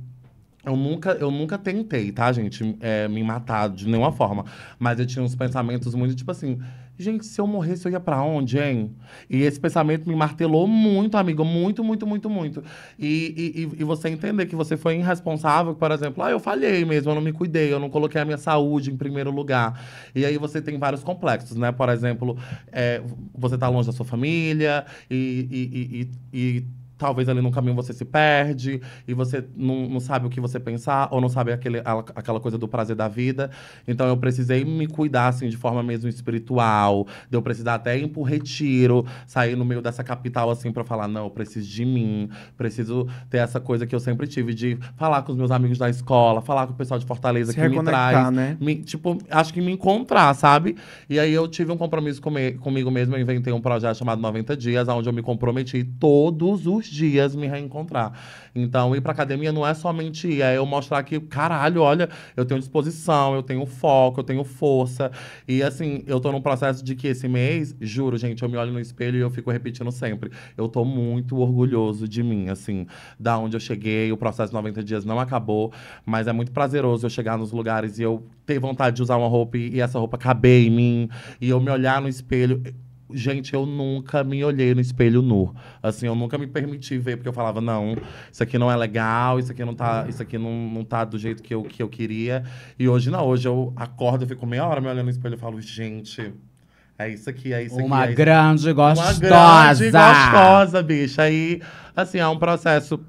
eu nunca, eu nunca tentei, tá, gente, é, me matar de nenhuma forma. Mas eu tinha uns pensamentos muito, tipo assim, Gente, se eu morresse, eu ia para onde, hein? E esse pensamento me martelou muito, amigo. Muito, muito, muito, muito. E, e, e você entender que você foi irresponsável, por exemplo, ah, eu falhei mesmo, eu não me cuidei, eu não coloquei a minha saúde em primeiro lugar. E aí você tem vários complexos, né? Por exemplo, é, você tá longe da sua família e, e, e talvez ali no caminho você se perde e você não, não sabe o que você pensar ou não sabe aquele, a, aquela coisa do prazer da vida. Então eu precisei me cuidar, assim, de forma mesmo espiritual. De eu precisar até ir pro retiro, sair no meio dessa capital, assim, para falar, não, eu preciso de mim. Preciso ter essa coisa que eu sempre tive de falar com os meus amigos da escola, falar com o pessoal de Fortaleza se que me traz. Né? Me, tipo, acho que me encontrar, sabe? E aí eu tive um compromisso com me, comigo mesmo, eu inventei um projeto chamado 90 Dias, onde eu me comprometi todos os dias me reencontrar. Então, ir pra academia não é somente ir, é eu mostrar que, caralho, olha, eu tenho disposição, eu tenho foco, eu tenho força. E assim, eu tô num processo de que esse mês, juro, gente, eu me olho no espelho e eu fico repetindo sempre. Eu tô muito orgulhoso de mim, assim, da onde eu cheguei, o processo de 90 dias não acabou, mas é muito prazeroso eu chegar nos lugares e eu ter vontade de usar uma roupa e essa roupa caber em mim, e eu me olhar no espelho Gente, eu nunca me olhei no espelho nu. Assim, eu nunca me permiti ver, porque eu falava, não, isso aqui não é legal, isso aqui não tá, isso aqui não, não tá do jeito que eu, que eu queria. E hoje não, hoje eu acordo, eu fico meia hora me olhando no espelho e falo, gente, é isso aqui, é isso uma aqui. É grande isso. Gostosa. Uma grande gostosa, bicha. Aí, assim, é um processo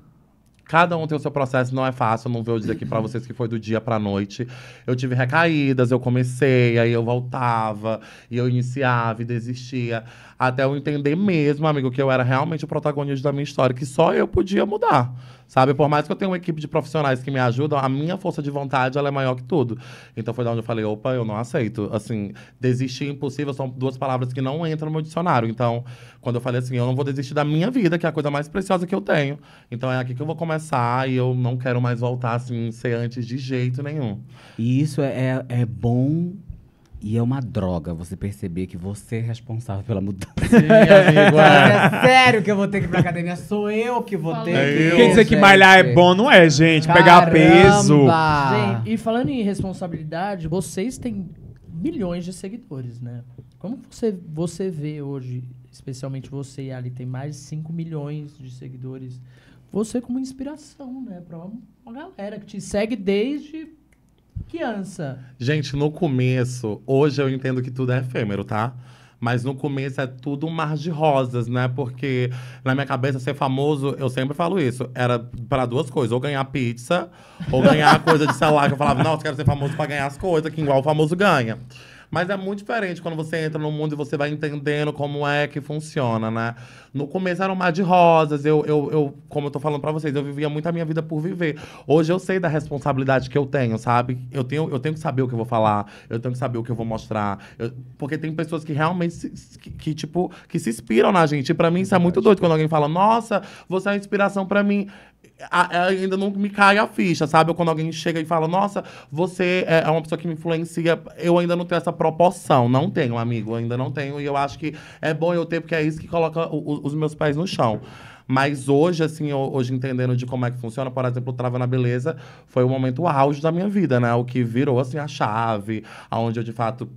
Cada um tem o seu processo, não é fácil, não vou dizer aqui para vocês que foi do dia para noite. Eu tive recaídas, eu comecei, aí eu voltava, e eu iniciava e desistia. Até eu entender mesmo, amigo, que eu era realmente o protagonista da minha história, que só eu podia mudar. Sabe? Por mais que eu tenha uma equipe de profissionais que me ajudam, a minha força de vontade ela é maior que tudo. Então foi da onde eu falei: opa, eu não aceito. Assim, desistir é impossível são duas palavras que não entram no meu dicionário. Então, quando eu falei assim, eu não vou desistir da minha vida, que é a coisa mais preciosa que eu tenho. Então é aqui que eu vou começar e eu não quero mais voltar assim, ser antes de jeito nenhum. E isso é, é, é bom e é uma droga você perceber que você é responsável pela mudança. Sim, amigo, é. <laughs> é. sério que eu vou ter que ir pra academia. Sou eu que vou ter é que. Quem dizer que malhar é bom não é, gente. Caramba. Pegar peso. Gente, e falando em responsabilidade, vocês têm milhões de seguidores, né? Como você, você vê hoje, especialmente você e Ali, tem mais de 5 milhões de seguidores. Você como inspiração, né? Pra uma, uma galera que te segue desde que ansa? Gente, no começo, hoje eu entendo que tudo é efêmero, tá? Mas no começo é tudo um mar de rosas, né? Porque na minha cabeça, ser famoso, eu sempre falo isso, era para duas coisas: ou ganhar pizza, ou ganhar coisa de celular. Que eu falava, nossa, quero ser famoso para ganhar as coisas, que igual o famoso ganha. Mas é muito diferente quando você entra no mundo e você vai entendendo como é que funciona, né? No começo era um mar de rosas. Eu, eu, eu como eu tô falando pra vocês, eu vivia muito a minha vida por viver. Hoje eu sei da responsabilidade que eu tenho, sabe? Eu tenho, eu tenho que saber o que eu vou falar, eu tenho que saber o que eu vou mostrar. Eu, porque tem pessoas que realmente se, que, que, tipo, que se inspiram na gente. E pra mim, isso é muito doido quando alguém fala, nossa, você é uma inspiração para mim a, ainda não me cai a ficha, sabe? quando alguém chega e fala, nossa, você é, é uma pessoa que me influencia, eu ainda não tenho essa proporção. Não tenho, amigo, ainda não tenho. E eu acho que é bom eu ter, porque é isso que coloca o, os meus pés no chão. Mas hoje, assim, hoje entendendo de como é que funciona, por exemplo, o Trava na Beleza foi o momento auge da minha vida, né? O que virou, assim, a chave, aonde eu, de fato,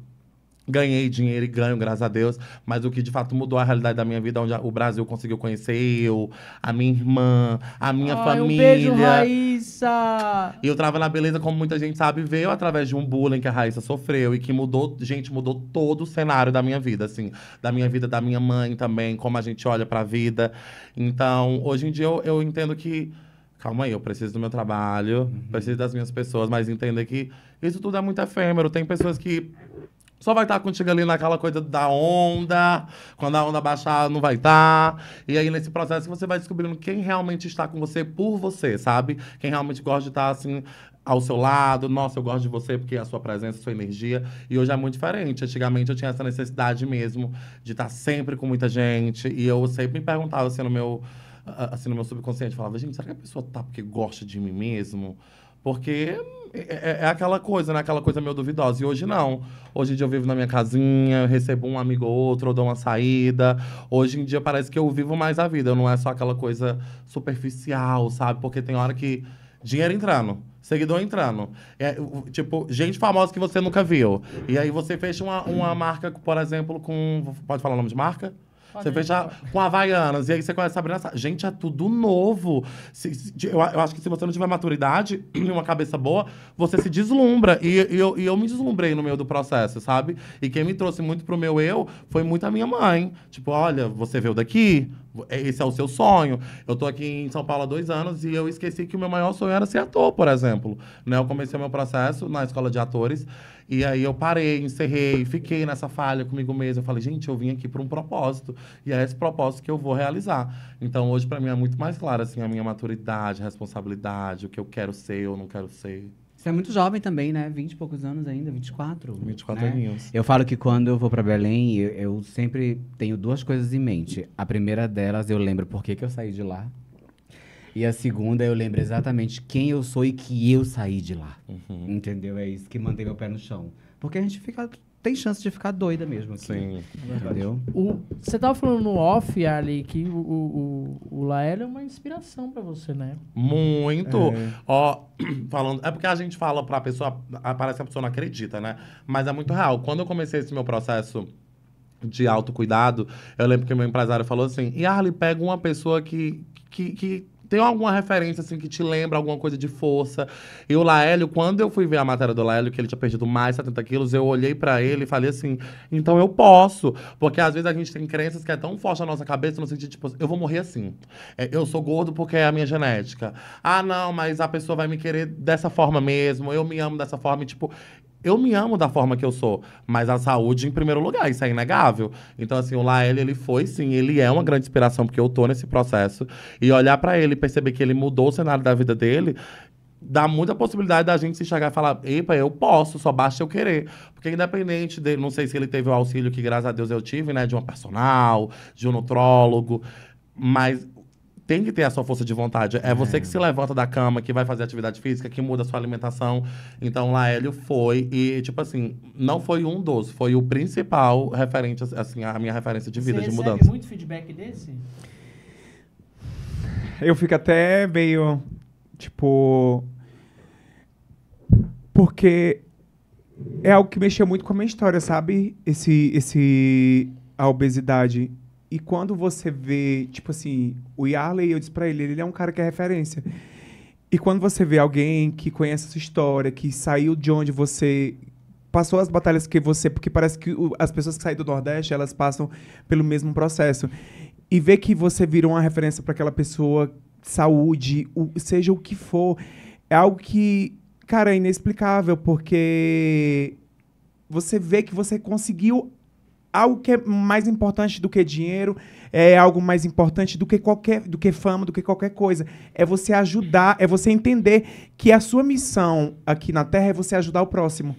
Ganhei dinheiro e ganho, graças a Deus. Mas o que de fato mudou a realidade da minha vida, onde o Brasil conseguiu conhecer eu, a minha irmã, a minha Ai, família. Um beijo, Raíssa! E o Trava na Beleza, como muita gente sabe, veio através de um bullying que a Raíssa sofreu e que mudou, gente, mudou todo o cenário da minha vida, assim. Da minha vida, da minha mãe também, como a gente olha pra vida. Então, hoje em dia eu, eu entendo que calma aí, eu preciso do meu trabalho, uhum. preciso das minhas pessoas, mas entender que isso tudo é muito efêmero. Tem pessoas que só vai estar tá contigo ali naquela coisa da onda, quando a onda baixar, não vai estar. Tá. E aí, nesse processo, você vai descobrindo quem realmente está com você por você, sabe? Quem realmente gosta de estar tá, assim. Ao seu lado, nossa, eu gosto de você porque é a sua presença, a sua energia. E hoje é muito diferente. Antigamente eu tinha essa necessidade mesmo de estar sempre com muita gente. E eu sempre me perguntava assim no meu, assim, no meu subconsciente: falava, gente, será que a pessoa tá porque gosta de mim mesmo? Porque é, é, é, aquela coisa, né? Aquela coisa meio duvidosa. E hoje não. Hoje em dia eu vivo na minha casinha, recebo um amigo ou outro, eu dou uma saída. Hoje em dia parece que eu vivo mais a vida. Não é só aquela coisa superficial, sabe? Porque tem hora que dinheiro entrando. Seguidor entrando. É, tipo, gente famosa que você nunca viu. E aí você fecha uma, uma marca, por exemplo, com. Pode falar o nome de marca? Você fecha com Havaianas. E aí você conhece a Sabrina Sato. Gente, é tudo novo. Se, se, eu, eu, acho que se você não tiver maturidade <clears throat> e uma cabeça boa, você se deslumbra. E, e, eu, e eu me deslumbrei no meio do processo, sabe? E quem me trouxe muito pro meu eu foi muito a minha mãe. Tipo, olha, você veio daqui, é, esse é o seu sonho. Eu tô aqui em São Paulo há dois anos e eu esqueci que o meu maior sonho era ser ator, por exemplo. Né? Eu comecei meu processo na escola de atores e aí eu parei, encerrei, fiquei nessa falha comigo mesmo. Eu falei, gente, eu vim aqui por um propósito e é esse propósito que eu vou realizar. Então hoje para mim é muito mais claro assim a minha maturidade, responsabilidade, o que eu quero ser, ou não quero ser. Você é muito jovem também, né? Vinte e poucos anos ainda, 24. 24 né? aninhos. Eu falo que quando eu vou para Belém, eu, eu, sempre tenho duas coisas em mente. A primeira delas, eu lembro por que, que eu saí de lá. E a segunda, eu lembro exatamente quem eu sou e que eu saí de lá. Uhum. Entendeu? É isso que mantém meu pé no chão. Porque a gente fica tem chance de ficar doida mesmo. Aqui, Sim, é entendeu? você estava falando no off, Ali, que o, o, o Laélio é uma inspiração para você, né? Muito. É. Ó, <clears throat> falando, é porque a gente fala para a pessoa, parece que a pessoa não acredita, né? Mas é muito real. Quando eu comecei esse meu processo de autocuidado, eu lembro que meu empresário falou assim: e Arli, pega uma pessoa que, que, que tem alguma referência, assim, que te lembra alguma coisa de força? E o Laélio, quando eu fui ver a matéria do Laélio, que ele tinha perdido mais 70 quilos, eu olhei para ele e falei assim, então eu posso. Porque às vezes a gente tem crenças que é tão forte na nossa cabeça, no sentido, tipo, eu vou morrer assim. É, eu sou gordo porque é a minha genética. Ah, não, mas a pessoa vai me querer dessa forma mesmo, eu me amo dessa forma. E, tipo, eu me amo da forma que eu sou, mas a saúde em primeiro lugar, isso é inegável. Então, assim, o Lael, ele foi, sim, ele é uma grande inspiração, porque eu tô nesse processo. E olhar para ele e perceber que ele mudou o cenário da vida dele, dá muita possibilidade da gente se chegar e falar: epa, eu posso, só basta eu querer. Porque independente dele, não sei se ele teve o auxílio que, graças a Deus, eu tive, né, de uma personal, de um nutrólogo, mas tem que ter a sua força de vontade. É você é. que se levanta da cama, que vai fazer atividade física, que muda a sua alimentação. Então, hélio foi e, tipo assim, não foi um dos, foi o principal referente, assim, a minha referência de vida, você de mudança. Você muito feedback desse? Eu fico até meio, tipo... Porque é algo que mexeu muito com a minha história, sabe? Esse, esse... A obesidade e quando você vê, tipo assim, o Yarley, eu disse pra ele, ele é um cara que é referência. E quando você vê alguém que conhece a sua história, que saiu de onde você passou as batalhas que você, porque parece que as pessoas que saem do Nordeste, elas passam pelo mesmo processo. E ver que você virou uma referência para aquela pessoa, saúde, o, seja o que for, é algo que, cara, é inexplicável, porque você vê que você conseguiu algo que é mais importante do que dinheiro, é algo mais importante do que qualquer do que fama, do que qualquer coisa. É você ajudar, é você entender que a sua missão aqui na Terra é você ajudar o próximo.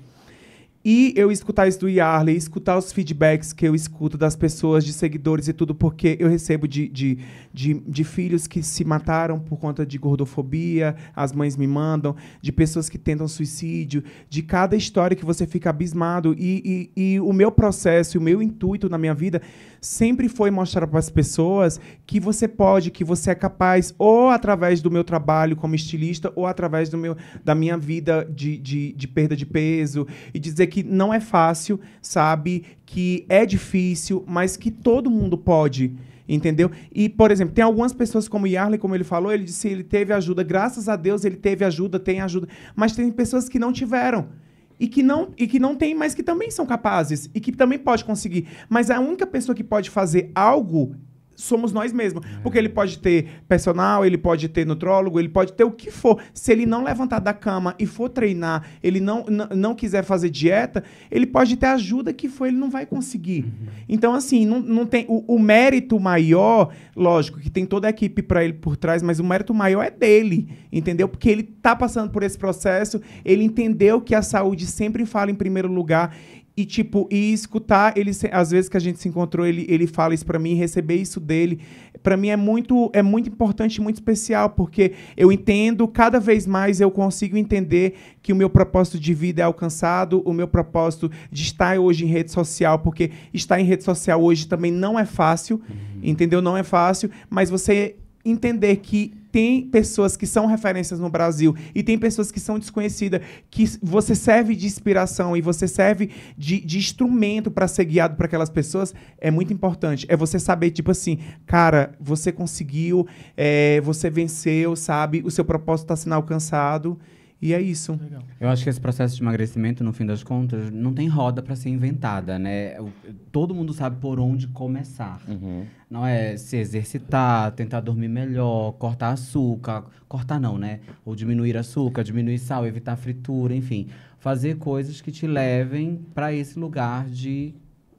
E eu escutar isso do Yarley, escutar os feedbacks que eu escuto das pessoas, de seguidores e tudo, porque eu recebo de, de, de, de, filhos que se mataram por conta de gordofobia, as mães me mandam, de pessoas que tentam suicídio, de cada história que você fica abismado. E, e, e o meu processo, o meu intuito na minha vida sempre foi mostrar para as pessoas que você pode, que você é capaz, ou através do meu trabalho como estilista, ou através do meu, da minha vida de, de, de perda de peso, e dizer que não é fácil, sabe? Que é difícil, mas que todo mundo pode entendeu? E, por exemplo, tem algumas pessoas como Yarley, como ele falou, ele disse que ele teve ajuda, graças a Deus ele teve ajuda, tem ajuda, mas tem pessoas que não tiveram e que não e que não tem, mas que também são capazes e que também pode conseguir. Mas a única pessoa que pode fazer algo somos nós mesmos. É. Porque ele pode ter personal, ele pode ter nutrólogo, ele pode ter o que for. Se ele não levantar da cama e for treinar, ele não, não quiser fazer dieta, ele pode ter ajuda que for, ele não vai conseguir. Uhum. Então, assim, não, não tem o, o, mérito maior, lógico, que tem toda a equipe para ele por trás, mas o mérito maior é dele, entendeu? Porque ele está passando por esse processo, ele entendeu que a saúde sempre fala em primeiro lugar e, tipo, e escutar ele, às vezes que a gente se encontrou, ele, ele fala isso para mim, receber isso dele, para mim é muito, é muito importante, muito especial, porque eu entendo, cada vez mais eu consigo entender que o meu propósito de vida é alcançado, o meu propósito de estar hoje em rede social, porque estar em rede social hoje também não é fácil, uhum. entendeu? Não é fácil, mas você entender que tem pessoas que são referências no Brasil e tem pessoas que são desconhecidas, que você serve de inspiração e você serve de, de instrumento para ser guiado para aquelas pessoas, é muito importante. É você saber, tipo assim, cara, você conseguiu, é, você venceu, sabe? O seu propósito está sendo alcançado. E é isso. Legal. Eu acho que esse processo de emagrecimento, no fim das contas, não tem roda para ser inventada, né? Todo mundo sabe por onde começar. Uhum. Não é se exercitar, tentar dormir melhor, cortar açúcar. Cortar não, né? Ou diminuir açúcar, diminuir sal, evitar fritura, enfim. Fazer coisas que te levem para esse lugar de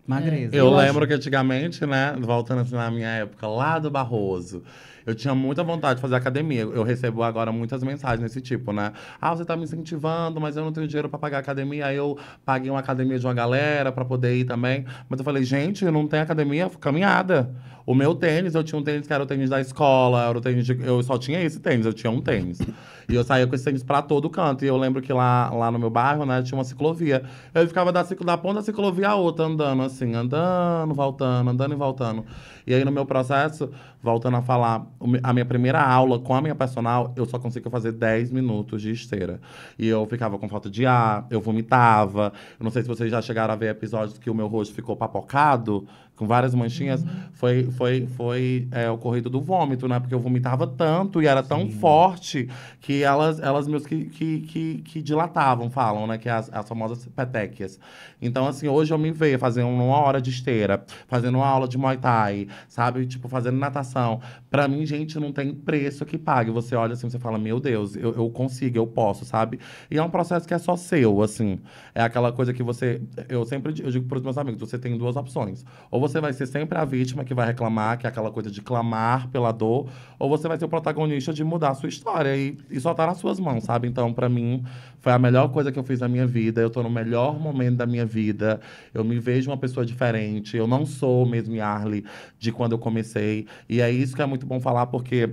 magreza. Eu, lembro que antigamente, né? Voltando assim na minha época, lá do Barroso. Eu tinha muita vontade de fazer academia. Eu recebo agora muitas mensagens desse tipo, né? Ah, você tá me incentivando, mas eu não tenho dinheiro para pagar academia. Aí eu paguei uma academia de uma galera para poder ir também. Mas eu falei, gente, não tem academia, caminhada. O meu tênis, eu tinha um tênis que era o tênis da escola, era o tênis de... eu só tinha esse tênis, eu tinha um tênis. E eu saía com esse tênis pra todo canto. E eu lembro que lá, lá no meu bairro, né, tinha uma ciclovia. Eu ficava da, da ponta da ciclovia a outra, andando assim, andando, voltando, andando e voltando. E aí no meu processo, voltando a falar a minha primeira aula com a minha personal, eu só consigo fazer 10 minutos de esteira. E eu ficava com falta de ar, eu vomitava. Eu não sei se vocês já chegaram a ver episódios que o meu rosto ficou papocado com várias manchinhas, uhum. foi, foi, foi é, ocorrido do vômito, né? Porque eu vomitava tanto e era Sim. tão forte que elas, elas meus que, que, que, que dilatavam, falam, né? Que é as, as famosas petequias. Então, assim, hoje eu me vejo fazendo uma hora de esteira, fazendo uma aula de Muay Thai, sabe? Tipo, fazendo natação. Pra mim, gente, não tem preço que pague. Você olha assim, você fala, meu Deus, eu, eu consigo, eu posso, sabe? E é um processo que é só seu, assim. É aquela coisa que você... Eu sempre eu digo pros meus amigos, você tem duas opções. Ou você vai ser sempre a vítima que vai reclamar, que é aquela coisa de clamar pela dor, ou você vai ser o protagonista de mudar a sua história. E, e só tá nas suas mãos, sabe? Então, para mim, foi a melhor coisa que eu fiz na minha vida. Eu tô no melhor momento da minha vida. Eu me vejo uma pessoa diferente. Eu não sou o mesmo Yarley de quando eu comecei. E é isso que é muito bom falar, porque.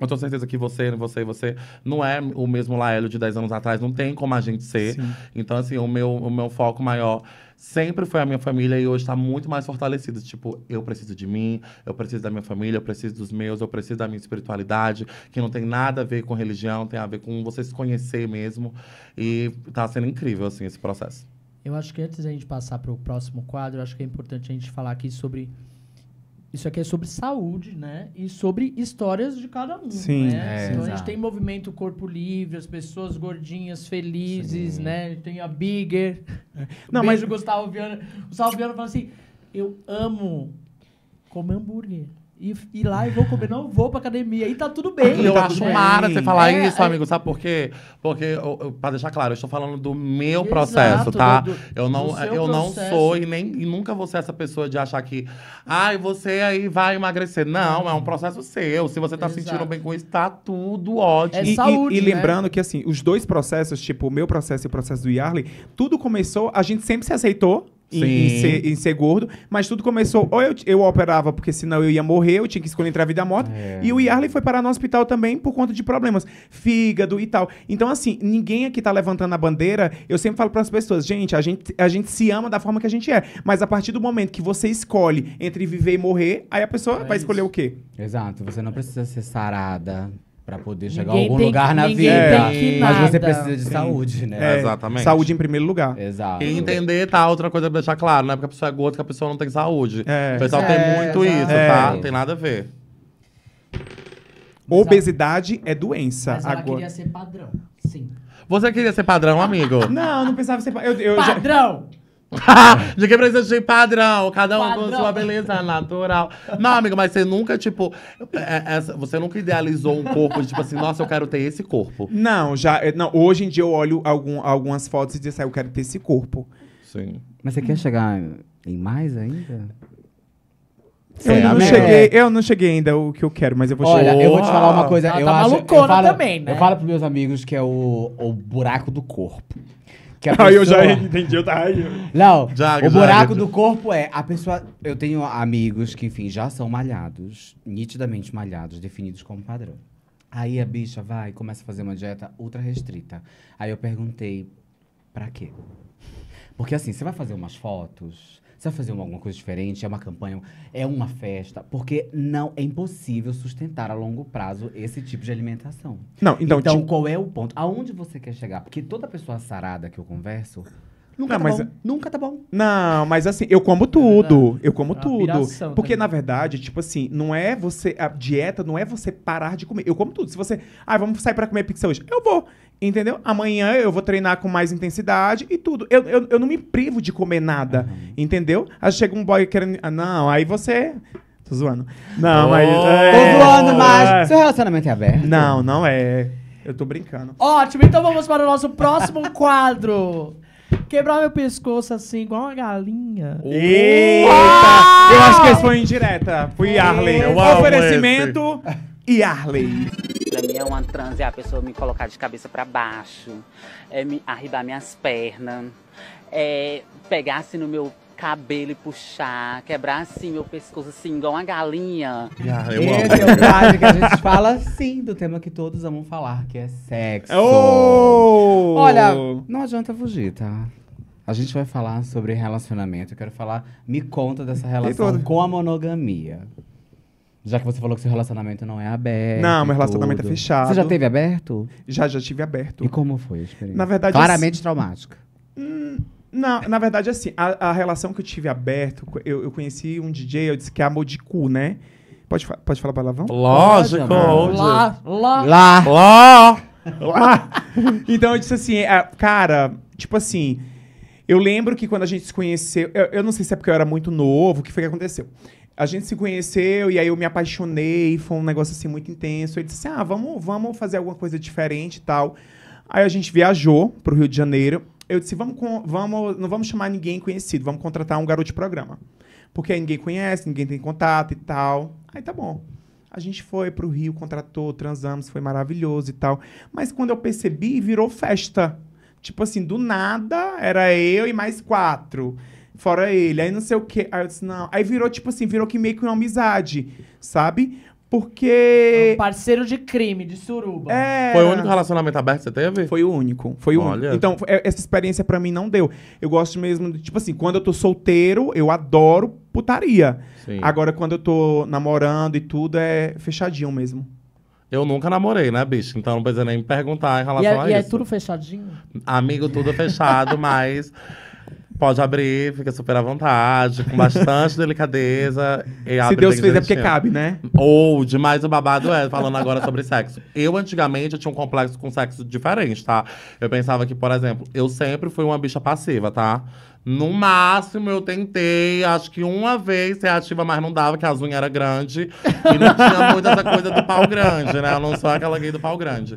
Eu tenho certeza que você, você você não é o mesmo Laélio de 10 anos atrás, não tem como a gente ser. Sim. Então, assim, o meu, o meu foco maior sempre foi a minha família e hoje está muito mais fortalecida. Tipo, eu preciso de mim, eu preciso da minha família, eu preciso dos meus, eu preciso da minha espiritualidade, que não tem nada a ver com religião, tem a ver com você se conhecer mesmo. E está sendo incrível, assim, esse processo. Eu acho que antes da gente passar para o próximo quadro, acho que é importante a gente falar aqui sobre isso aqui é sobre saúde, né? E sobre histórias de cada um. Sim. Né? É, então a gente tem movimento corpo livre, as pessoas gordinhas, felizes, Sim. né? Tem a Bigger. Não, Beijo mas o Gustavo Viana. O Gustavo Viana fala assim: eu amo comer hambúrguer e ir lá e vou comer. Não vou pra academia. E tá tudo bem. Eu tá acho mara você falar é, isso, é. amigo. Sabe por quê? Porque, eu, eu, pra deixar claro, eu estou falando do meu Exato, processo, tá? Do, do, eu não, é, eu não sou e, nem, e nunca vou ser essa pessoa de achar que ai, ah, você aí vai emagrecer. Não, é um processo seu. Se você tá Exato. sentindo bem com isso, tá tudo ótimo. É e, saúde, e, e né? lembrando que, assim, os dois processos, tipo, o meu processo e o processo do Yarley, tudo começou, a gente sempre se aceitou em, em, ser, em, ser, gordo. Mas tudo começou, ou eu, eu operava porque senão eu ia morrer, eu tinha que escolher entre a vida e a morte. É. E o Yarley foi parar no hospital também por conta de problemas, fígado e tal. Então, assim, ninguém aqui tá levantando a bandeira. Eu sempre falo para as pessoas, gente a, gente, a gente se ama da forma que a gente é. Mas a partir do momento que você escolhe entre viver e morrer, aí a pessoa é vai isso. escolher o quê? Exato, você não precisa ser sarada para poder chegar ninguém a algum lugar na vida. É. Mas você precisa de Sim. saúde, né? É, exatamente. Saúde em primeiro lugar. Exato. E entender, tá? Outra coisa pra é deixar claro, não é porque a pessoa é gorda que a pessoa não tem saúde. É. O pessoal tem é, muito isso, tá? Não tem nada a ver. Obesidade é doença. Mas ela Agora... queria ser padrão, sim. Você queria ser padrão, amigo? Não, não pensava em ser padrão. Eu, eu padrão! Já... <laughs> de que precisa de padrão, cada um com sua beleza natural. Não, amigo, mas você nunca, tipo, é, é, você nunca idealizou um corpo de tipo assim, nossa, eu quero ter esse corpo. Não, já. É, não, hoje em dia eu olho algum, algumas fotos e digo assim, ah, eu quero ter esse corpo. Sim. Mas você quer chegar em mais ainda? Eu, é, não cheguei, eu não cheguei ainda o que eu quero, mas eu vou Olha, chegar. Olha, eu vou te falar uma coisa. Ela tá eu tá acho, malucona eu falo, também, né? Eu falo pros meus amigos que é o, o buraco do corpo. Que a pessoa... <laughs> Aí eu já entendi, eu tava aí. Não, já, o buraco já. do corpo é a pessoa. Eu tenho amigos que, enfim, já são malhados, nitidamente malhados, definidos como padrão. Aí a bicha vai e começa a fazer uma dieta ultra restrita. Aí eu perguntei, pra quê? Porque assim, você vai fazer umas fotos você vai fazer uma, alguma coisa diferente? É uma campanha? É uma festa? Porque não é impossível sustentar a longo prazo esse tipo de alimentação. Não, então, então qual é o ponto? Aonde você quer chegar? Porque toda pessoa sarada que eu converso Nunca não, tá mas... bom. Nunca tá bom. Não, mas assim, eu como tudo. É eu como é tudo. Porque, também. na verdade, tipo assim, não é você. A dieta não é você parar de comer. Eu como tudo. Se você. Ah, vamos sair para comer pizza hoje. Eu vou. Entendeu? Amanhã eu vou treinar com mais intensidade e tudo. Eu, eu, eu não me privo de comer nada, uhum. entendeu? Aí chega um boy querendo. Ah, não, aí você. Tô zoando. Não, oh, É, tô zoando, mas. É. Seu relacionamento é aberto? Não, não é. Eu tô brincando. Ótimo, então vamos para o nosso próximo <laughs> quadro. Quebrar meu pescoço assim, igual uma galinha. Eita! Uau! Eu acho que esse foi indireta. Fui Arley. Oferecimento. Esse e Arley. Pra mim é uma transe é a pessoa me colocar de cabeça para baixo, é me minhas pernas, é pegar assim no meu cabelo e puxar, quebrar assim meu pescoço, assim, igual uma galinha. eu amo. é o que a gente <laughs> fala, sim, do tema que todos amam falar, que é sexo. Oh! Olha, não adianta fugir, tá? A gente vai falar sobre relacionamento. Eu quero falar, me conta dessa relação com a monogamia. Já que você falou que seu relacionamento não é aberto. Não, meu relacionamento é tudo. é fechado. Você já teve aberto? Já, já tive aberto. E como foi a experiência? Na verdade. Claramente assim, traumática. Hum, na, na verdade, assim, a, a, relação que eu tive aberto, eu, eu conheci um DJ, eu disse que é amor de cu, né? Pode, pode falar palavrão? Lógico! lá, lá, lá, lá. <laughs> Então eu disse assim, é, cara, tipo assim, eu lembro que quando a gente se conheceu, eu, eu não sei se é porque eu era muito novo, o que foi que aconteceu? a gente se conheceu e aí eu me apaixonei, foi um negócio assim muito intenso. Ele disse assim: "Ah, vamos, vamos fazer alguma coisa diferente e tal". Aí a gente viajou pro Rio de Janeiro. Eu disse: "Vamos, vamos, não vamos chamar ninguém conhecido, vamos contratar um garoto de programa". Porque aí ninguém conhece, ninguém tem contato e tal. Aí tá bom. A gente foi pro Rio, contratou, transamos, foi maravilhoso e tal. Mas quando eu percebi, virou festa. Tipo assim, do nada era eu e mais quatro fora ele, aí não sei o quê. Aí eu disse, não. Aí virou, tipo assim, virou que meio que uma amizade, sabe? Porque. É um parceiro de crime, de suruba. É. Foi o único relacionamento aberto que você teve? Foi o único. Foi o Olha. único. Então, é, essa experiência para mim não deu. Eu gosto mesmo, de, tipo assim, quando eu tô solteiro, eu adoro putaria. Sim. Agora, quando eu tô namorando e tudo, é fechadinho mesmo. Eu nunca namorei, né, bicho? Então não precisa nem me perguntar em relação e é, a e é isso. E é tudo fechadinho? Amigo, tudo fechado, <laughs> mas pode abrir, fica super à vontade, com bastante <laughs> delicadeza. Se Deus fez é porque cabe, né? Ou, demais o babado é, falando agora sobre sexo. Eu, antigamente, eu tinha um complexo com sexo diferente, tá? Eu pensava que, por exemplo, eu sempre fui uma bicha passiva, tá? No máximo, eu tentei, acho que uma vez ser ativa, mas não dava, que a unha era grande. E não tinha <laughs> muita essa coisa do pau grande, né? Eu não sou aquela gay do pau grande.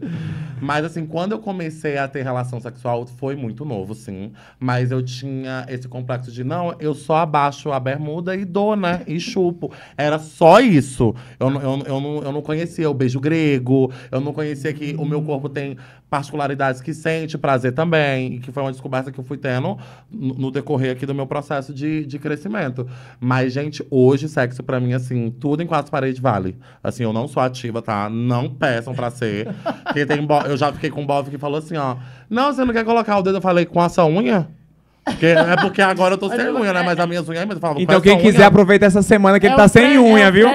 Mas assim, quando eu comecei a ter relação sexual, foi muito novo, sim. Mas eu tinha esse complexo de, não, eu só abaixo a bermuda e dou, né? E chupo. Era só isso. Eu, eu, eu, não, eu não conhecia o beijo grego, eu não conhecia que o meu corpo tem particularidades que sente prazer também, e que foi uma descoberta que eu fui tendo no, no decorrer aqui do meu processo de, de crescimento. Mas, gente, hoje sexo para mim, assim, tudo em quatro paredes vale. Assim, eu não sou ativa, tá? Não peçam pra ser. Porque tem, eu eu já fiquei com o Bob que falou assim, ó. Não, você não quer colocar o dedo? Eu falei, com essa unha? Porque, é porque agora eu tô <laughs> sem unha, né? Mas as minhas unhas, é mas eu falava, Então quem quiser unha, aproveita essa semana que ele é tá sem unha, é viu?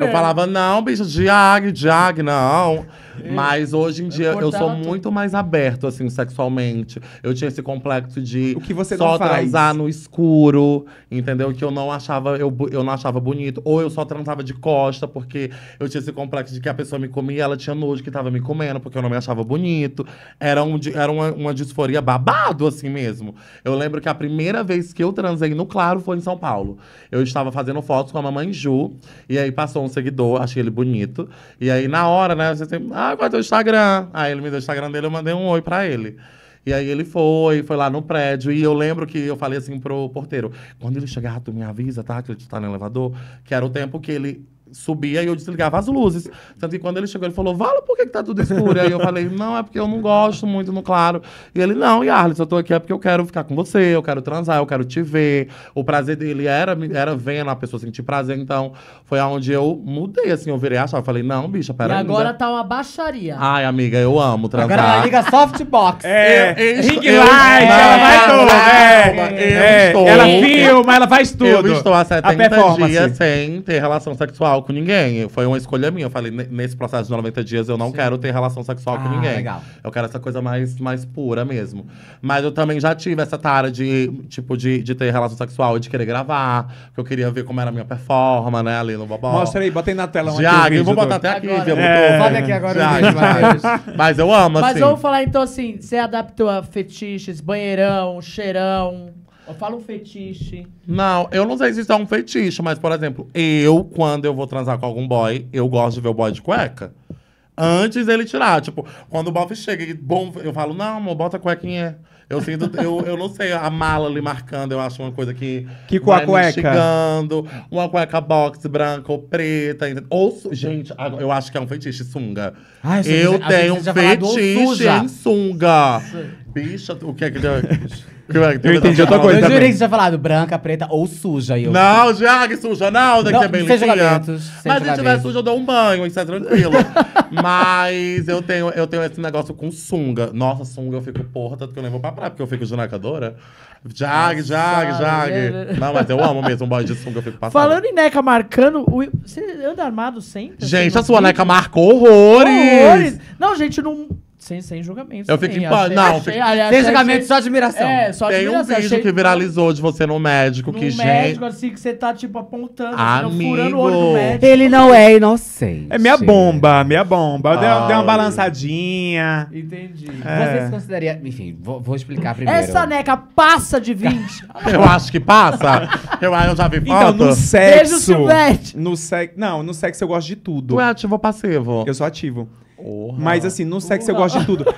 Eu falava, não, bicho, de águia, de águia, não. É. Mas hoje em é dia eu, sou muito mais aberto, assim, sexualmente. Eu tinha esse complexo de o que você só transar no escuro, entendeu? Que eu não achava, eu, eu não achava bonito. Ou eu só transava de costa, porque eu tinha esse complexo de que a pessoa me comia, ela tinha nojo que tava me comendo, porque eu não me achava bonito. Era, um, era uma, uma disforia babado, assim mesmo. Eu lembro que a primeira vez que eu transei no Claro foi em São Paulo. Eu estava fazendo fotos com a mamãe Ju, e aí passou um seguidor, achei ele bonito. E aí, na hora, né, você sempre. Ah, ah, qual é teu Instagram? Aí ele me deu o Instagram dele, eu mandei um oi pra ele. E aí ele foi, foi lá no prédio. E eu lembro que eu falei assim pro porteiro: quando ele chegar, tu me avisa, tá? Que ele tá no elevador. Que era o tempo que ele subia e eu desligava as luzes. Tanto que quando ele chegou, ele falou, Vala, por que, que tá tudo escuro? e aí eu falei, não, é porque eu não gosto muito no claro. E ele, não, Yarlis, eu tô aqui é porque eu quero ficar com você, eu quero transar, eu quero te ver. O prazer dele era, era vendo a pessoa sentir prazer, então foi aonde eu mudei, assim, eu virei a chave. Falei, não, bicha, peraí. E agora ainda. tá uma baixaria. Ai, amiga, eu amo transar. Agora liga softbox. <laughs> É, eu, eu, ring light, ela vai tudo. É, ela filma, ela faz tudo. Eu estou há 70 dias sem ter relação sexual sexual com ninguém. Foi uma escolha minha. Eu falei, nesse processo de 90 dias, eu não Sim. quero ter relação sexual ah, com ninguém. Legal. Eu quero essa coisa mais, mais pura mesmo. Mas eu também já tive essa tara de, tipo, de, de ter relação sexual e de querer gravar. Que eu queria ver como era a minha performance, né, ali no bobó. Mostra aí, bota aí na tela. Diago, eu vou botar até aqui. Agora, é. aqui agora. Diago, mas eu amo, Mas assim. vamos falar, então, assim, você adaptou a fetiches, banheirão, cheirão... Fala um fetiche. Não, eu não sei se isso é um fetiche, mas, por exemplo, eu, quando eu vou transar com algum boy, eu gosto de ver o boy de cueca. Antes ele tirar, tipo, quando o bofe chega bom, eu falo, não, amor, bota a cuequinha. Eu sinto, eu, eu não sei, a mala ali marcando, eu acho uma coisa que. Que com a cueca? Chegando, uma cueca box branca ou preta. Ou, gente, eu acho que é um fetiche sunga. Ai, ah, eu tenho um fetiche em sunga bicha. O que é que deu? É? <laughs> É eu entendi outra coisa. Eu jurei que você tinha falado branca, preta ou suja. Eu... Não, já que suja, não, daqui não, é bem limpinha. Mas se tiver suja, eu dou um banho, isso é tranquilo. <laughs> Mas eu tenho, eu tenho esse negócio com sunga. Nossa, sunga eu fico porra, tanto que eu nem vou pra praia, porque eu fico junacadora. Jag, jag, jag. Não, mas eu amo mesmo um boy de sunga, eu fico passando. Falando em neca marcando, você anda armado sempre? Gente, a sua neca marcou horrores! Horrores! Não, gente, não sem, sem julgamentos. Eu fiquei, fico Não, sem julgamento, só admiração. É, só Tem um vídeo achei- que viralizou de você no médico, que no médico, gente. assim, que você tá, tipo, apontando, assim, não, furando o olho do médico. Ele não é inocente. É minha bomba, minha bomba. Eu dei, uma balançadinha. Entendi. É. Você se consideraria. Enfim, vou, vou explicar primeiro. Essa neca passa de 20. <laughs> Eu acho que passa. eu, eu já vi Então, no sexo. Beijo, Silvete. no sexo. Não, no sexo eu gosto de tudo. Tu é ativo ou passivo? Eu sou ativo. Mas assim, no sexo se eu gosto de tudo. <laughs>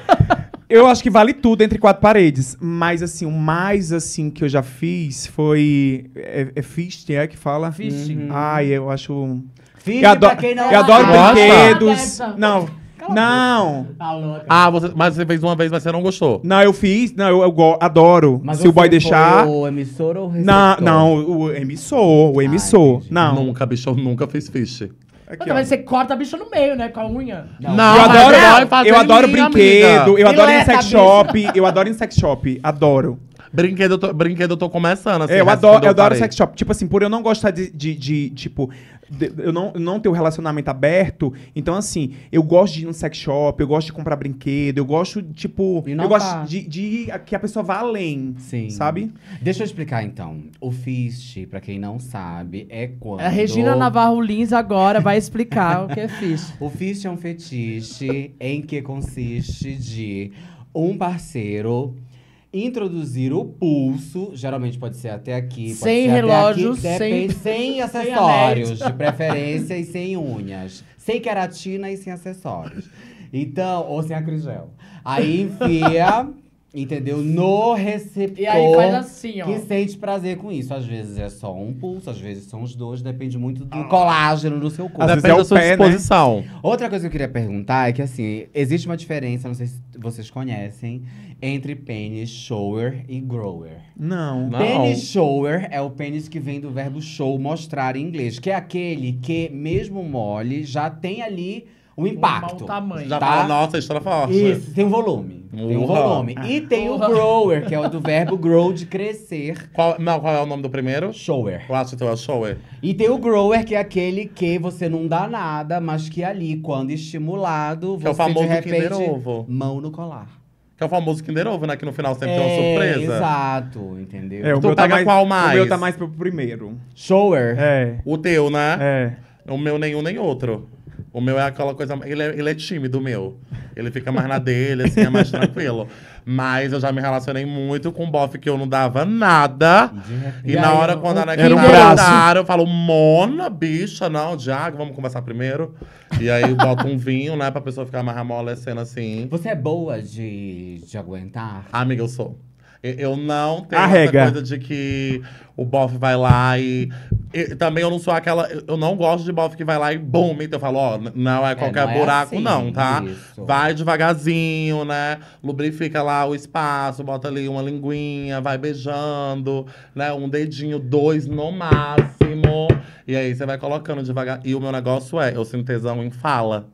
Eu acho que vale tudo entre quatro paredes. Mas assim, o mais assim que eu já fiz foi. É, é fisting, é que fala? Fisting. Uhum. uhum. Ai, eu acho. Fisting, eu adoro, quem não eu adoro gosta. brinquedos. Não. Não. Tá Ah, você, mas você fez uma vez, mas você não gostou. Não, eu fiz. Não, eu, eu adoro. Mas se o boy deixar. O emissor ou o receptor? Não, não, o emissor, o emissor. Ai, não. Nunca, bicho, nunca fez fish. Aqui, mas você corta a bicha no meio, né? Com a unha. Não, não eu adoro, não, eu adoro brinquedo, eu adoro em sex shop, eu adoro em sex shop, adoro. Brinquedo, eu tô, brinquedo tô começando, assim. eu né, adoro, eu, eu adoro sex shop. Tipo assim, por eu não gostar de, de, de tipo, eu não, não tenho um relacionamento aberto. Então, assim, eu gosto de ir no sex shop, eu gosto de comprar brinquedo, eu gosto, tipo. Eu gosto tá. de, de, que a pessoa vá além. Sim. Sabe? Deixa eu explicar, então. O fist, pra quem não sabe, é quando. É a Regina Navarro Lins agora vai explicar o que é fist. <laughs> O fist é um fetiche em que consiste de um parceiro introduzir o pulso, geralmente pode ser até aqui, sem relógios, sem... <laughs> sem acessórios, de preferência e sem unhas, sem queratina e sem acessórios. Então, ou sem acrigel. Aí enfia Entendeu? No receptor. E aí faz assim, ó. Que sente prazer com isso. Às vezes é só um pulso, às vezes são os dois, depende muito do ah. colágeno do seu corpo. É depende é da sua pé, né? disposição. Né? Outra coisa que eu queria perguntar é que, assim, existe uma diferença, não sei se vocês conhecem, entre pênis shower e grower. Não, não. Pênis shower é o pênis que vem do verbo show, mostrar em inglês, que é aquele que, mesmo mole, já tem ali o impacto. O tamanho. Já tá? fala, nossa, história forte. Isso, tem um volume. Uhum. Tem um volume. E tem uhum. o grower, que é o do verbo grow, de crescer. Qual, não, qual é o nome do primeiro? Shower. Eu acho então é shower. E tem o grower, que é aquele que você não dá nada, mas que ali, quando estimulado, você é o famoso de repente... Ovo. Mão no colar. Que é o famoso Kinder Ovo, né? Que no final sempre é, tem uma surpresa. Exato, entendeu? É, o tu meu tá, tá mais, qual mais? O meu tá mais pro primeiro. Shower? É. O teu, né? É. O meu nenhum nem outro. O meu é aquela coisa. Ele é, ele é tímido, o meu. Ele fica mais na dele, assim, é mais <laughs> tranquilo. Mas eu já me relacionei muito com um bofe que eu não dava nada. E, e na hora, eu, quando era que um eu falo, mona, bicha, não, Diago, vamos conversar primeiro. E aí eu boto um vinho, né, pra pessoa ficar mais amolecendo assim. Você é boa de, de aguentar? Amiga, eu sou. Eu não tenho essa coisa de que o bofe vai lá e, e, Também eu não sou aquela. Eu não gosto de bofe que vai lá e bum, então eu falo, ó, não é, é qualquer é, não é buraco, assim, não, tá? Isso. Vai devagarzinho, né? Lubrifica lá o espaço, bota ali uma linguinha, vai beijando, né? Um dedinho, dois no máximo. E aí você vai colocando devagar. E o meu negócio é, eu sinto tesão em fala.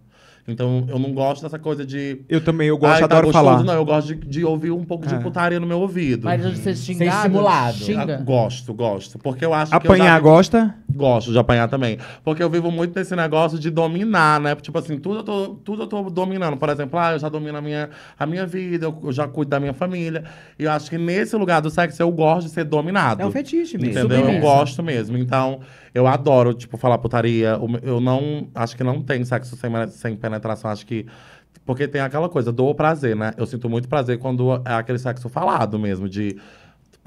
Então eu não gosto dessa coisa de. Eu também, eu gosto, ah, adoro tá falar. Não, eu gosto de, de ouvir um pouco é. de putaria no meu ouvido. Mas de ser xingado, Sem simulado. Ah, Xinga. gosto, gosto. Porque eu acho apanhar, que. Apanhar, gosta? Gosto de apanhar também. Porque eu vivo muito nesse negócio de dominar, né? Tipo assim, tudo eu tô, tudo eu tô dominando. Por exemplo, ah, eu já domino a minha, a minha vida, eu, eu já cuido da minha família. E eu acho que nesse lugar do sexo eu gosto de ser dominado. É um fetiche mesmo. Entendeu? Eu gosto mesmo. Então, eu adoro, tipo, falar putaria. Eu não. Acho que não tem sexo sem, sem penetração penetração, acho que. Porque tem aquela coisa, dou prazer, né? Eu sinto muito prazer quando é aquele sexo falado mesmo, de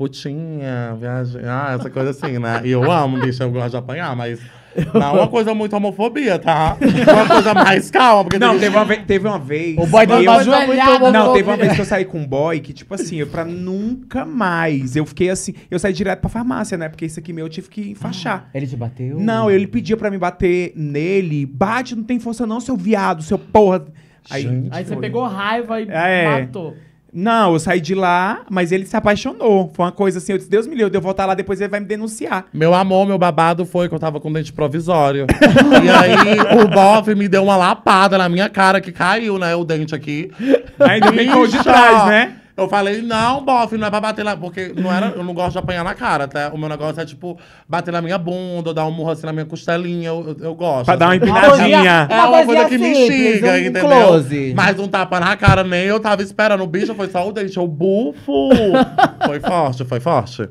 putinha, viagem, ah, essa coisa assim, né? E eu amo, bicho, eu gosto de apanhar, mas <laughs> não é uma coisa muito homofobia, tá? É uma coisa mais calma. Porque não, teve, uma vez, teve uma vez. O boy da Baju é Não, teve uma vez que eu saí com um boy que, tipo assim, eu, pra nunca mais. Eu fiquei assim. Eu saí direto pra farmácia, né? Porque isso aqui meu eu tive que enfaixar. Ah, ele te bateu? Não, ele pedia pra me bater nele. Bate, não tem força não, seu viado, seu porra. Aí, Gente, aí você pegou raiva e é. matou. Não, eu saí de lá, mas ele se apaixonou. Foi uma coisa assim, eu disse, Deus me livre, eu voltar lá, depois ele vai me denunciar. Meu amor, meu babado foi que eu tava com dente provisório. e aí o bofe me deu uma lapada na minha cara, que caiu, né, o dente aqui. Ainda bem que de trás, né? Eu falei, não, bofe, não é pra bater na. Porque não era, eu não gosto de apanhar na cara, tá? O meu negócio é tipo bater na minha bunda, ou dar um murro assim na minha costelinha. Eu, eu, eu gosto. Pra assim. dar uma empinadinha. É uma, coisa que simples, me xinga, um entendeu? Close. Mas um tapa na cara, nem eu tava esperando. O bicho foi só o dente, eu bufo. <laughs> foi forte, foi forte.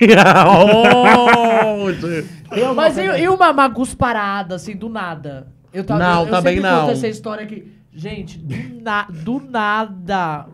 <laughs> Mas e, e uma magus parada, assim, do nada? Eu tava, não, eu, eu sempre essa história aqui. Gente, do, na, do nada.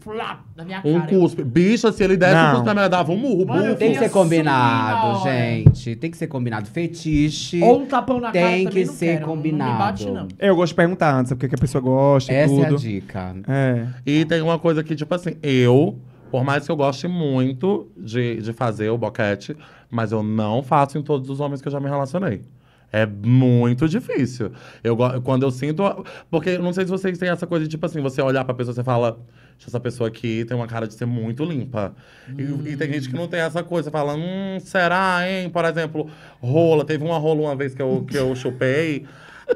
Flá, na minha cara. Um cuspe. Bicha, assim, se ele desse um cuspe na minha, dava um murro. Mano, tem que ser combinado, assim, gente. Tem que ser combinado. Fetiche. Ou um tapão na cara. Tem que ser quero, combinado. Não me bate, não. Eu gosto de perguntar antes, é porque a pessoa gosta. Essa tudo. é a dica. É. E tem uma coisa que, tipo assim, eu. Por mais que eu goste muito de, de fazer o boquete, mas eu não faço em todos os homens que eu já me relacionei. É muito difícil. Eu, quando eu sinto. Porque não sei se vocês têm essa coisa de, tipo assim, você olhar pra pessoa e fala. Essa pessoa aqui tem uma cara de ser muito limpa. Hum. E, e, tem gente que não tem essa coisa. Fala, hum, será, hein? Por exemplo, rola. Teve uma rola uma vez que eu, que eu chupei.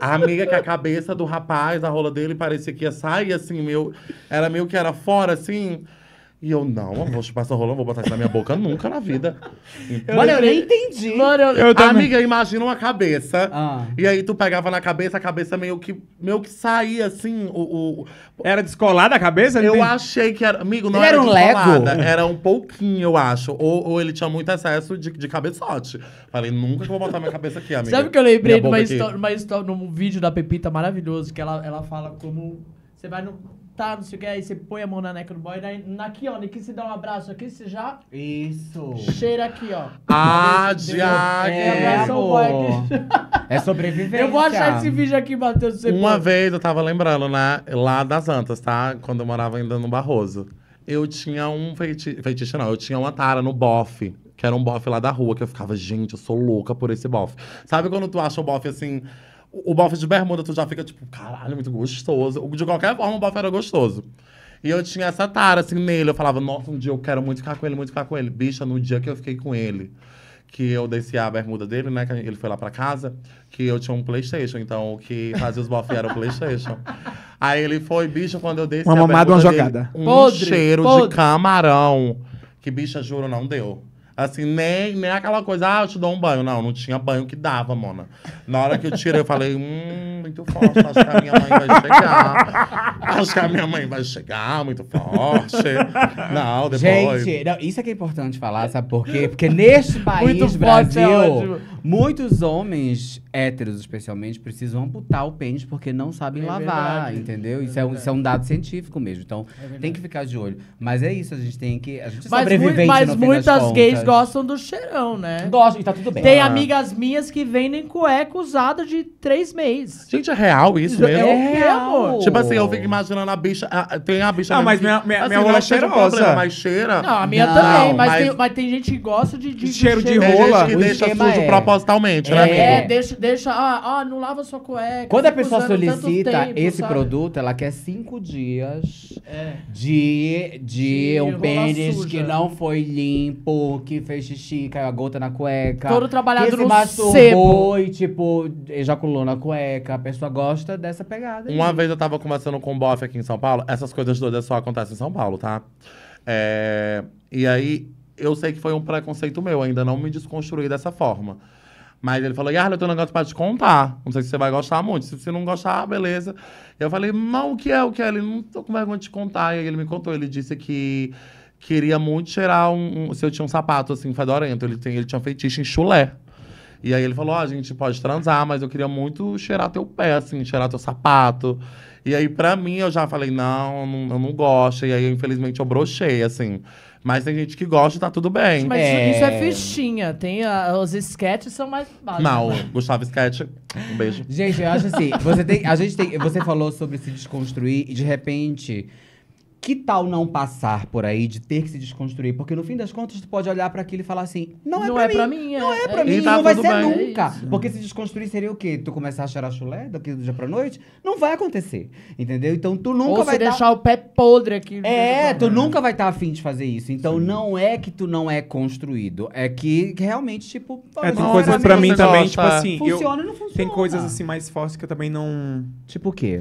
A amiga que a cabeça do rapaz, a rola dele, parecia que ia sair, assim, meu. Era meio que era fora, assim. E eu, não, eu vou chupar rola não vou botar isso na minha boca nunca na vida. Eu Mano, eu nem entendi. Mano, eu... Eu Amiga, imagina uma cabeça. Ah. E aí tu pegava na cabeça, a cabeça meio que, meio que saía, assim, o... o... Era descolada a cabeça? Eu achei que era... Amigo, não ele era, era um descolada. Lego? Era um pouquinho, eu acho. Ou, ou ele tinha muito excesso de, de cabeçote. Falei, nunca que vou botar minha cabeça aqui, amiga. Sabe o que eu lembrei de uma história, história, num vídeo da Pepita maravilhoso, que ela, ela fala como... Você vai no tá, não sei o que, aí você põe a mão na neca do boy, daí, aqui, ó, aqui você dá um abraço aqui, você já... Isso. Cheira aqui, ó. Ah, Diago! É, é sobrevivência. Eu vou achar esse vídeo aqui, Matheus, você Uma pode. vez, eu tava lembrando, né, lá das Antas, tá? Quando eu morava ainda no Barroso. Eu tinha um feiti... feitiço, não, eu tinha uma tara no bofe que era um bofe lá da rua, que eu ficava, gente, eu sou louca por esse bofe. Sabe quando tu acha o bofe assim, o bofe de bermuda, tu já fica tipo, caralho, muito gostoso. De qualquer forma, o bofe era gostoso. E eu tinha essa tara, assim, nele. Eu falava, nossa, um dia eu quero muito ficar com ele, muito ficar com ele. Bicha, no dia que eu fiquei com ele, que eu desci a bermuda dele, né? Que ele foi lá pra casa, que eu tinha um Playstation. Então, o que fazia os bofes era o Playstation. <laughs> Aí ele foi, bicha, quando eu desci Uma a mamada, uma jogada. Dele, um podre, cheiro podre. de camarão. Que bicha, juro, não deu. Assim, nem, nem aquela coisa, ah, eu te dou um banho. Não, não tinha banho que dava, mona. Na hora que eu tirei, eu falei, hum, muito forte, acho que a minha mãe vai chegar. Acho que a minha mãe vai chegar, muito forte. Não, depois... Gente, não, isso é que é importante falar, sabe por quê? Porque neste <laughs> país, muito Brasil, forte, é muitos homens, héteros especialmente, precisam amputar o pênis porque não sabem é lavar, verdade. entendeu? É isso é, um, isso é um dado científico mesmo, então é tem que ficar de olho. Mas é isso, a gente tem que... A gente mas, sobrevive, mas, mas muitas gays gostam do cheirão, né? Gosto, e tá tudo bem. Tem Ah. amigas minhas que vendem cueca usada de três meses. Gente, é real isso é mesmo? é real. Tipo assim, eu fico imaginando a bicha. a- tem a bicha. Ah, mas que- minha- minha- assim, minha rola é cheirosa. problema, mas cheira. Não, a minha Não, também, mas, mas- Tem, mas tem gente que gosta de. de Cheiro de tem rola. gente que O deixa sujo é- propositalmente, né, é. é, deixa, deixa. Ah, ah, não lava sua cueca. Quando a pessoa solicita esse produto, ela quer cinco dias é. de, de, um pênis que não foi limpo, que que fez xixi, caiu a gota na cueca. Todo trabalhado que se no masturbou sebo. e, tipo, ejaculou na cueca. A pessoa gosta dessa pegada. Uma vez eu tava conversando com um bofe aqui em São Paulo. Essas coisas todas só acontecem em São Paulo, tá? É... E aí, eu sei que foi um preconceito meu. Ainda não me desconstruí dessa forma. Mas ele falou, Yarla, eu tenho um negócio pra te contar. Não sei se você vai gostar muito. Se você não gostar, beleza. Eu falei, não, o que é, o que é? Ele, não tô com vergonha de te contar. E aí ele me contou, ele disse que queria muito tirar um, um, Se eu tinha um sapato assim, fedorento, ele, tem, ele tinha um feitiço em chulé. E aí ele falou: Ó, oh, a gente pode transar, mas eu queria muito cheirar teu pé, assim, cheirar teu sapato. E aí, pra mim, eu já falei: não, não eu não gosto. E aí, infelizmente, eu brochei, assim. Mas tem gente que gosta e tá tudo bem. Mas é. isso é fichinha. Tem a, ah, os sketches são mais básicos. Não, né? Gustavo Sketch, um beijo. Gente, eu acho assim, você tem, a gente tem, você falou sobre se desconstruir e de repente que tal não passar por aí de ter que se desconstruir? Porque no fim das contas, tu pode olhar para aquilo e falar assim: não é não pra, é mim, pra mim. É. Não é, é pra é. mim, tá não vai ser bem, nunca. É porque se desconstruir seria o quê? Tu começar a cheirar chulé daqui do dia pra noite? Não vai acontecer. Entendeu? Então tu nunca Ou vai. Tá... deixar o pé podre aqui. É, tu é. nunca vai estar tá afim de fazer isso. Então Sim. não é que tu não é construído. É que realmente, tipo. É, tem coisas pra mim também, gosta. tipo assim. Funciona eu... ou não funciona? Tem coisas assim mais fortes que eu também não. Tipo o quê?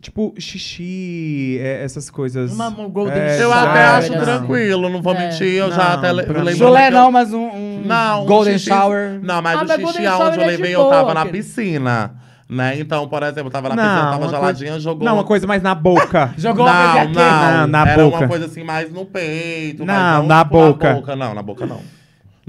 Tipo, xixi, é, essas coisas. Uma Golden é, Eu até acho não. tranquilo, não vou é. mentir. Eu não, já até lembro. Chulé eu... não, mas um, um não, Golden xixi, Shower. Não, mas ah, o mas xixi é onde eu é levei, eu tava na piscina. Né? Então, por exemplo, eu tava na piscina, eu tava geladinha, coisa... jogou. Não, uma coisa mais na boca. <laughs> jogou não, uma não, não, na Era boca. Era uma coisa assim, mais no peito. Não, não na, boca. na boca. Não, na boca não.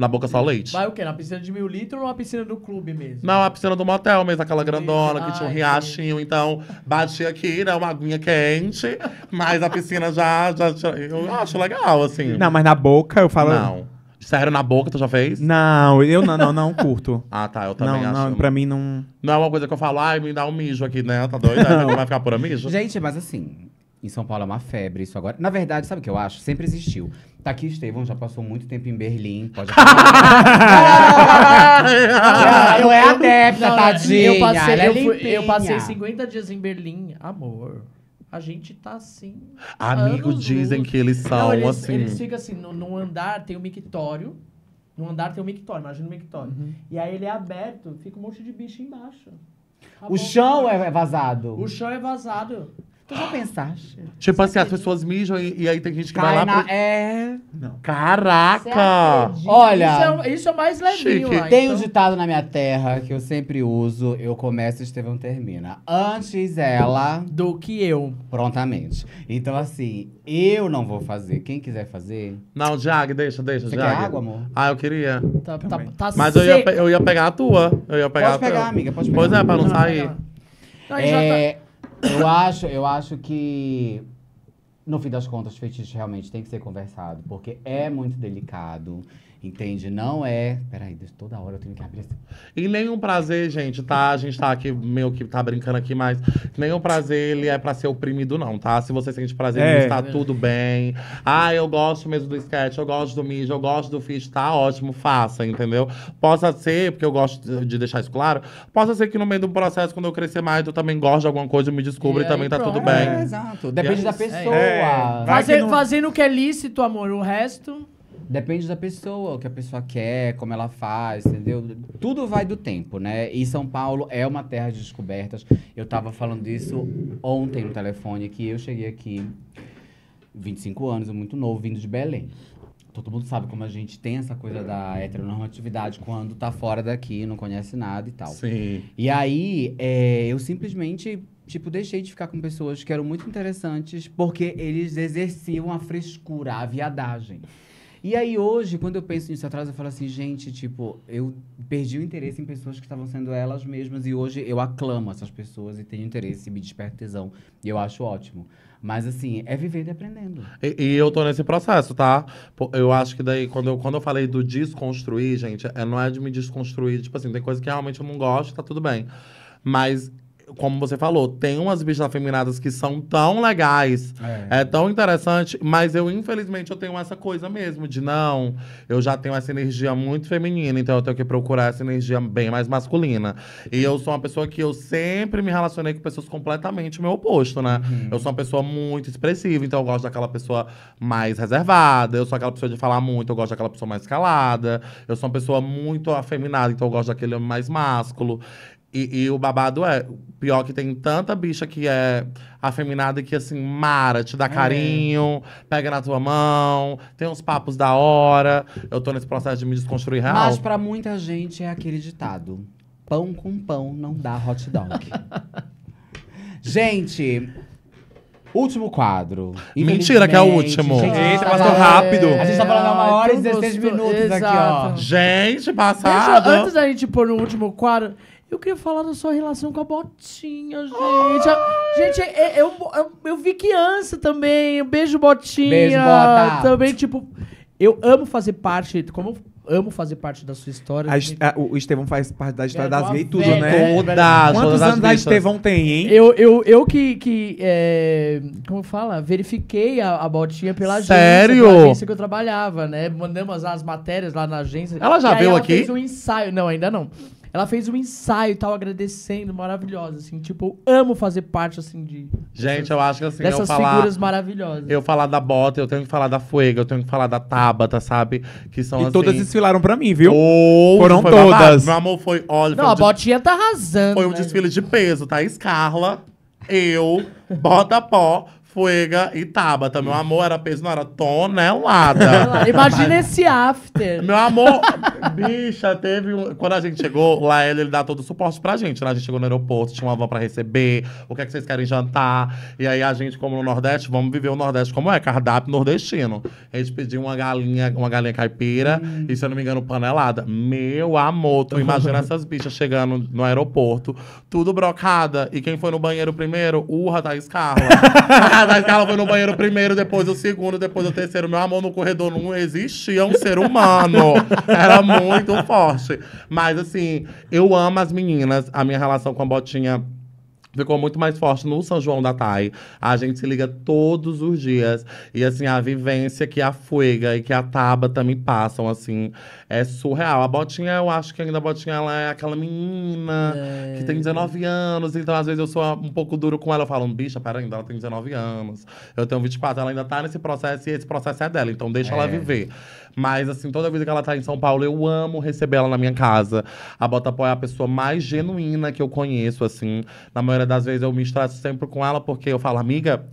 Na boca só leite. Vai o quê? Na piscina de mil litros ou na piscina do clube mesmo? Não, a piscina do motel mesmo, aquela grandona que ah, tinha um riachinho. Então, batia aqui, né? Uma aguinha quente, mas a piscina já, já, Eu acho legal, assim. Não, mas na boca eu falo. Não. Sério, na boca tu já fez? Não, eu não, não, não curto. <laughs> Ah, tá, eu também não, acho. não, pra mim não. Não é uma coisa que eu falo, ai, me dá um mijo aqui, né? Tá doido? Aí vai ficar pura mijo? <laughs> Gente, mas assim, em São Paulo é uma febre isso agora. Na verdade, sabe o que eu acho? Sempre existiu. Tá aqui Estevão, já passou muito tempo em Berlim. Pode <laughs> é Eu é adepta, não, tadinha. Eu passei, é eu, fui, eu passei 50 dias em Berlim. Amor. A gente tá assim. Amigos dizem que eles são não, eles, assim. Eles ficam assim, no, no andar tem o um mictório. No andar tem o um mictório, imagina o um mictório. Uhum. E aí ele é aberto, fica um monte de bicho embaixo. o chão é vazado. O chão é vazado. Tu já ah. pensaste? Tipo assim, as pessoas mijam e, e aí tem gente que vai lá. na- pra- É. Não. Caraca! Olha. Isso é, isso é mais levinho Chique. lá. Tem um então. ditado na minha terra que eu sempre uso. Eu começo e Estevão termina. Antes ela, Do que eu. prontamente. Então, assim, eu não vou fazer. Quem quiser fazer. Não, Diag, deixa, deixa, Você quer água, amor? Ah, eu queria. Tá, tá, tá Mas eu ia, eu ia pegar a tua. Eu ia pegar a Pode pegar, tua. amiga, pode pegar. Pois é, pra não Não, sair. não. já tá- É, eu acho, eu acho que no fim das contas, feitiço realmente tem que ser conversado, porque é muito delicado. Entende? Não é. Peraí, toda hora eu tenho que abrir. E nenhum prazer, gente, tá? A gente tá aqui, meio que tá brincando aqui, mas nenhum prazer ele é pra ser oprimido, não, tá? Se você sente prazer, é. está tudo bem. Ah, eu gosto mesmo do sketch, eu gosto do mídia, eu gosto do fit, tá ótimo, faça, entendeu? Possa ser, porque eu gosto de deixar isso claro, possa ser que no meio do processo, quando eu crescer mais, eu também gosto de alguma coisa, eu me descubra e, e também tá pronto. tudo bem. É, exato. Depende da é pessoa. É. Fazer, não... Fazendo o que é lícito, amor, o resto. Depende da pessoa, o que a pessoa quer, como ela faz, entendeu? Tudo vai do tempo, né? E São Paulo é uma terra de descobertas. Eu estava falando disso ontem no telefone, que eu cheguei aqui, 25 anos, muito novo, vindo de Belém. Todo mundo sabe como a gente tem essa coisa da heteronormatividade quando tá fora daqui, não conhece nada e tal. Sim. E aí, é, eu simplesmente tipo, deixei de ficar com pessoas que eram muito interessantes porque eles exerciam a frescura, a viadagem. E aí hoje, quando eu penso nisso atrás, eu falo assim, gente, tipo, eu perdi o interesse em pessoas que estavam sendo elas mesmas e hoje eu aclamo essas pessoas e tenho interesse, e me desperto tesão. E eu acho ótimo. Mas assim, é viver e aprendendo. E, e, eu tô nesse processo, tá? Eu acho que daí, quando eu, quando eu falei do desconstruir, gente, é, não é de me desconstruir, tipo assim, tem coisa que realmente eu não gosto, tá tudo bem. Mas como você falou, tem umas bichas afeminadas que são tão legais, é. é. tão interessante, mas eu, infelizmente, eu tenho essa coisa mesmo de não, eu já tenho essa energia muito feminina, então eu tenho que procurar essa energia bem mais masculina. E eu sou uma pessoa que eu sempre me relacionei com pessoas completamente o meu oposto, né? Uhum. Eu sou uma pessoa muito expressiva, então eu gosto daquela pessoa mais reservada, eu sou aquela pessoa de falar muito, eu gosto daquela pessoa mais calada, eu sou uma pessoa muito afeminada, então eu gosto daquele mais másculo. E, e, o babado é, pior que tem tanta bicha que é afeminada que, assim, mara, te dá é carinho, pega na tua mão, tem uns papos da hora. Eu tô nesse processo de me desconstruir real. Mas pra muita gente é aquele ditado: pão com pão não dá hot dog. <laughs> gente, Último quadro. Mentira que é o último. Gente, passou tá tá rápido. a gente tá falando uma hora e 16 minutos exato. aqui, ó. Gente, passado. Deixa, antes da gente pôr no último quadro, eu queria falar da sua relação com a botinha, gente. gente, é, eu, eu, eu, vi criança também. Beijo, botinha. Beijo, bota. Também, tipo, eu amo fazer parte. Como amo fazer parte da sua história. A, gente... a, o Estevão faz parte da história é, das gays tudo, né? né? Todas. Quantos todas anos a Estevão tem, hein? Eu, eu, eu que, que é, como fala, verifiquei a, a botinha pela agência. Sério? Pela agência que eu trabalhava, né? Mandamos as, matérias lá na agência. Ela já veio ela aqui? fez um ensaio. Não, ainda não. Ela fez um ensaio e tal, agradecendo, maravilhosa, assim. Tipo, eu amo fazer parte, assim, de... Gente, dessas, eu acho que, assim, Dessas falar, figuras maravilhosas. Eu falar da Bota, eu tenho que falar da Fuega, eu tenho que falar da Tabata, sabe? Que são, E assim, todas desfilaram pra mim, viu? Oh, Foram todas. Meu amor, foi... Olha, Não, foi um a Botinha tá arrasando. Foi um né, desfile gente? de peso, tá? Scarla, eu, Bota Pó, Fuega e Tabata. Então, meu amor, era peso, não era tonelada. Imagina esse after. Meu amor, bicha, teve um... Quando a gente chegou lá, ele, ele dá todo o suporte pra gente, né? A gente chegou no aeroporto, tinha uma van pra receber, o que é que vocês querem jantar? E aí a gente, como no Nordeste, vamos viver o Nordeste como é, cardápio nordestino. A gente pediu uma galinha, uma galinha caipira hum. e, se eu não me engano, panelada. Meu amor, tu imagina <laughs> essas bichas chegando no aeroporto, tudo brocada. E quem foi no banheiro primeiro? Urra Thaís Carla. <laughs> casa, a Carla no banheiro primeiro, depois o segundo, depois o terceiro. Meu amor, no corredor não existia um ser humano. Era muito forte. Mas, assim, eu amo as meninas. A minha relação com a Botinha Ficou muito mais forte no São João da Thay. A gente se liga todos os dias. E assim, a vivência que a Fuega e que a Taba também passam, assim, é surreal. A Botinha, eu acho que ainda a Botinha ela é aquela menina é. que tem 19 anos. Então, às vezes, eu sou um pouco duro com ela. Eu falo, bicha, pera ainda, ela tem 19 anos. Eu tenho 24, ela ainda tá nesse processo e esse processo é dela. Então, deixa é. ela viver. Mas, assim, toda vez que ela tá em São Paulo, eu amo receber ela na minha casa. A Botapó é a pessoa mais genuína que eu conheço, assim. Na maioria das vezes eu me estraço sempre com ela, porque eu falo, amiga.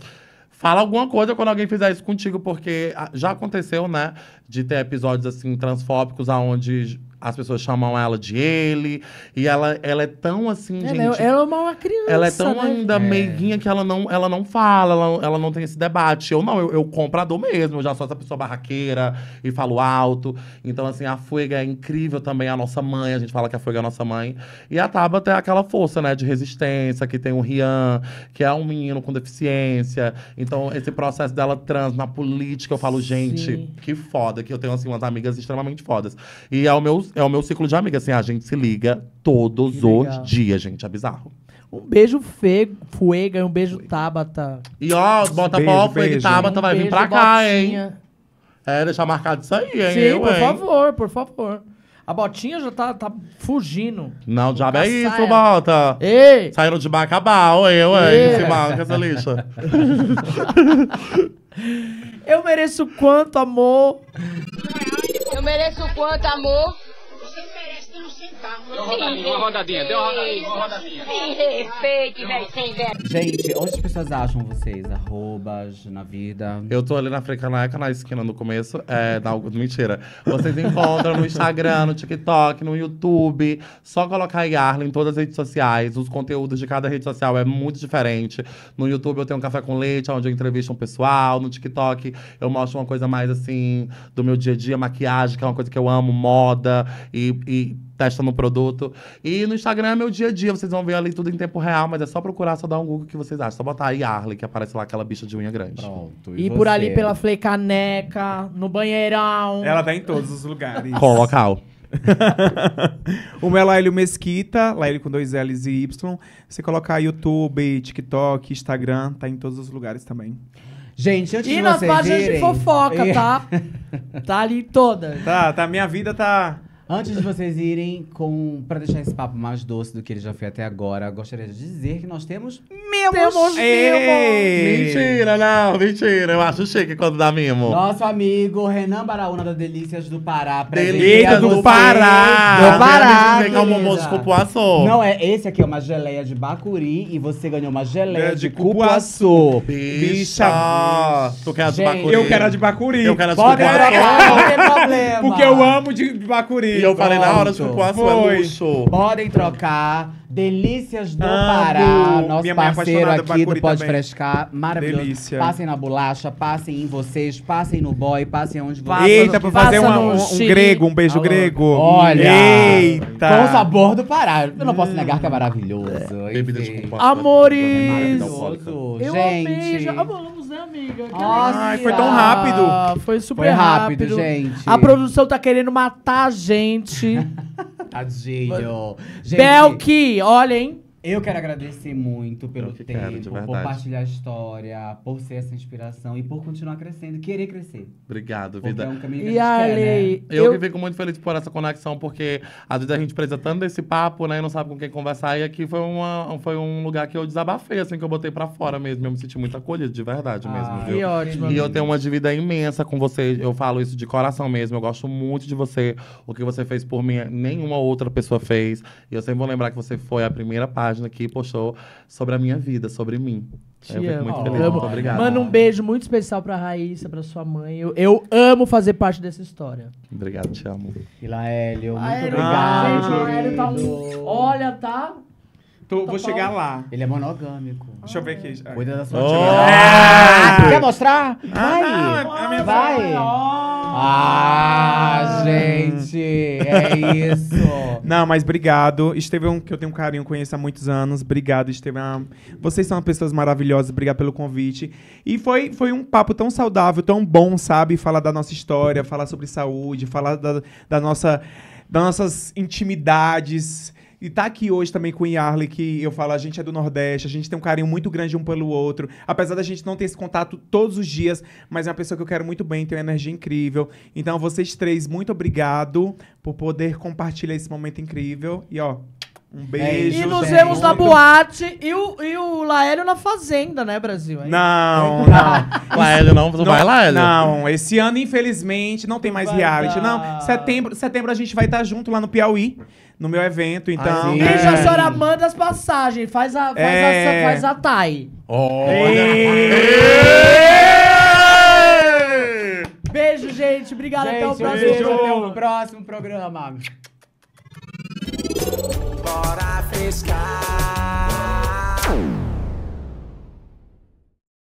Fala alguma coisa quando alguém fizer isso contigo, porque ah, já aconteceu, né? De ter episódios assim transfóbicos aonde as pessoas chamam ela de ele. E ela, ela é tão assim, ela é gente. É, ela é uma criança. Ela é tão né? ainda é. meiguinha que ela não, ela não fala, ela, ela não tem esse debate. Eu não, eu, eu comprador mesmo, eu já sou essa pessoa barraqueira e falo alto. Então, assim, a Fuega é incrível também, a nossa mãe. A gente fala que a Fuega é a nossa mãe. E a Taba tem aquela força, né, de resistência, que tem o Rian, que é um menino com deficiência. Então, esse processo dela trans na política, eu falo, gente, Sim. que foda, que eu tenho, assim, umas amigas extremamente fodas. E ao é meu é o meu ciclo de amigas. Assim, a gente se liga todos os dias, gente. É bizarro. Um beijo fe... Fuega e um beijo tábata. E ó, bota beijo, pó, Fuega e um vai vir pra cá, hein? É, deixar marcado isso aí, hein? Sim, Eu, por hein? favor, por favor. A botinha já tá, tá fugindo. Não, diabo é isso, bota. Ei! Saíram de Macabal, eu, hein? Se marca essa lixa. <laughs> eu mereço quanto amor. Eu mereço quanto amor. Gracias. Deu uma rodadinha, uma rodadinha. Deu uma rodadinha. Uma rodadinha. velho, sem velho. Gente, onde as pessoas acham vocês? Arrobas, na vida? Eu tô ali na Frecanaca, na esquina no começo. É, não, mentira. Vocês encontram no Instagram, no TikTok, no YouTube. Só colocar Yarlin em todas as redes sociais. Os conteúdos de cada rede social é muito diferente. No YouTube eu tenho um café com leite, onde eu entrevisto um pessoal. No TikTok eu mostro uma coisa mais assim, do meu dia a dia, maquiagem, que é uma coisa que eu amo, moda. E, e testa testando o produto. E no Instagram é meu dia a dia, vocês vão ver ali tudo em tempo real, mas é só procurar, só dar um Google que vocês acham. Só botar aí Arley, que aparece lá aquela bicha de unha grande. Pronto. E, e por ali pela Caneca, no banheirão. Ela tá em todos os lugares. Com local. <laughs> o meu é Laílio Mesquita, Laílio com dois L's e Y. Você colocar YouTube, TikTok, Instagram, tá em todos os lugares também. Gente, antes e de vocês E nas páginas virem... de fofoca, tá? <laughs> tá ali toda. Tá, tá. Minha vida tá Antes de vocês irem com para deixar esse papo mais doce do que ele já foi até agora, gostaria de dizer que nós temos mimos. Temos Mentira, não, mentira. Eu acho chique quando dá mimo. Nosso amigo Renan Baraúna da Delícias do Pará. Delícias do Pará. Do Pará. Pegar um almoço de cupuaçu. Não é, esse aqui é uma geleia de bacuri e você ganhou uma geleia é de, de cupuaçu. Bicha. Tu quer a de bacuri? Eu quero a de bacuri. Eu quero a de Pode cupuaçu. Não tem problema. Porque eu amo de bacuri. E eu falei na hora que o Poaçu luxo. Podem trocar. Delícias do Amo. Pará, nosso Minha é parceiro aqui do Pode também. Frescar, maravilhoso. Delícia. Passem na bolacha, passem em vocês, passem no boy, passem onde vocês. Eita, pra fazer uma- um, um grego, um beijo grego. Olha. Eita. Com o sabor do Pará. Eu não posso negar que é, é. maravilhoso. Bebidas enfim. Amores! Maravilhoso. Eu amei, Gente, já- amiga. Nossa, Ai, foi tão rápido. Foi super foi rápido, rápido, gente. A produção tá querendo matar a gente. <laughs> Tadinho. Gente. Belki, olha, hein? Eu quero agradecer muito pelo tempo, quero, por partilhar a história, por ser essa inspiração e por continuar crescendo, querer crescer. Obrigado, vida. Porque é um caminho que e a gente quer, né? Eu, eu que fico muito feliz por essa conexão, porque às vezes a gente precisa tanto desse papo, né? E não sabe com quem conversar. E aqui foi, uma, foi um lugar que eu desabafei, assim, que eu botei pra fora mesmo. Eu me senti muito acolhido, de verdade ah, mesmo, viu? Que ótimo. E eu tenho uma dívida imensa com você. Eu falo isso de coração mesmo. Eu gosto muito de você. O que você fez por mim, nenhuma outra pessoa fez. E eu sempre vou lembrar que você foi a primeira parte página que postou sobre a minha vida, sobre mim. Te eu amo. muito feliz. Amo. obrigado. Manda um beijo muito especial pra Raíssa, pra sua mãe. Eu, eu amo fazer parte dessa história. Obrigado, te amo. E Laélio, muito Aélio, obrigado. Gente, Laélio tá um... Olha, tá. Tô, vou tá chegar lá. Ele é monogâmico. Deixa eu ver aqui. Cuida da sua oh! Ah, quer mostrar? Vai! Ah, não, é vai! vai. Ah, ah, gente, é isso. <laughs> Não, mas obrigado. Estevam, que eu tenho um carinho, conheço há muitos anos. Obrigado, Estevam. Vocês são pessoas maravilhosas. Obrigado pelo convite. E foi, foi um papo tão saudável, tão bom, sabe? Falar da nossa história, falar sobre saúde, falar da, da nossa, das nossas intimidades e tá aqui hoje também com o Yarley, que eu falo, a gente é do Nordeste, a gente tem um carinho muito grande um pelo outro. Apesar da gente não ter esse contato todos os dias, mas é uma pessoa que eu quero muito bem, tem uma energia incrível. Então, vocês três, muito obrigado por poder compartilhar esse momento incrível. E ó, um é beijo. E nos vemos na boate e o, e o Laélio na fazenda, né, Brasil? Aí. É não, <laughs> não. Laélio não, não vai, Laélio. Não, esse ano, infelizmente, não tem mais vai reality. Dar. Não, setembro, setembro a gente vai estar junto lá no Piauí no meu evento, então. Ai, Deixa a é. senhora manda as passagens, faz a, faz é... a, faz a Olha! Beijo, gente. Obrigado. Gente, até o próximo. Beijo. Até o próximo programa. Bora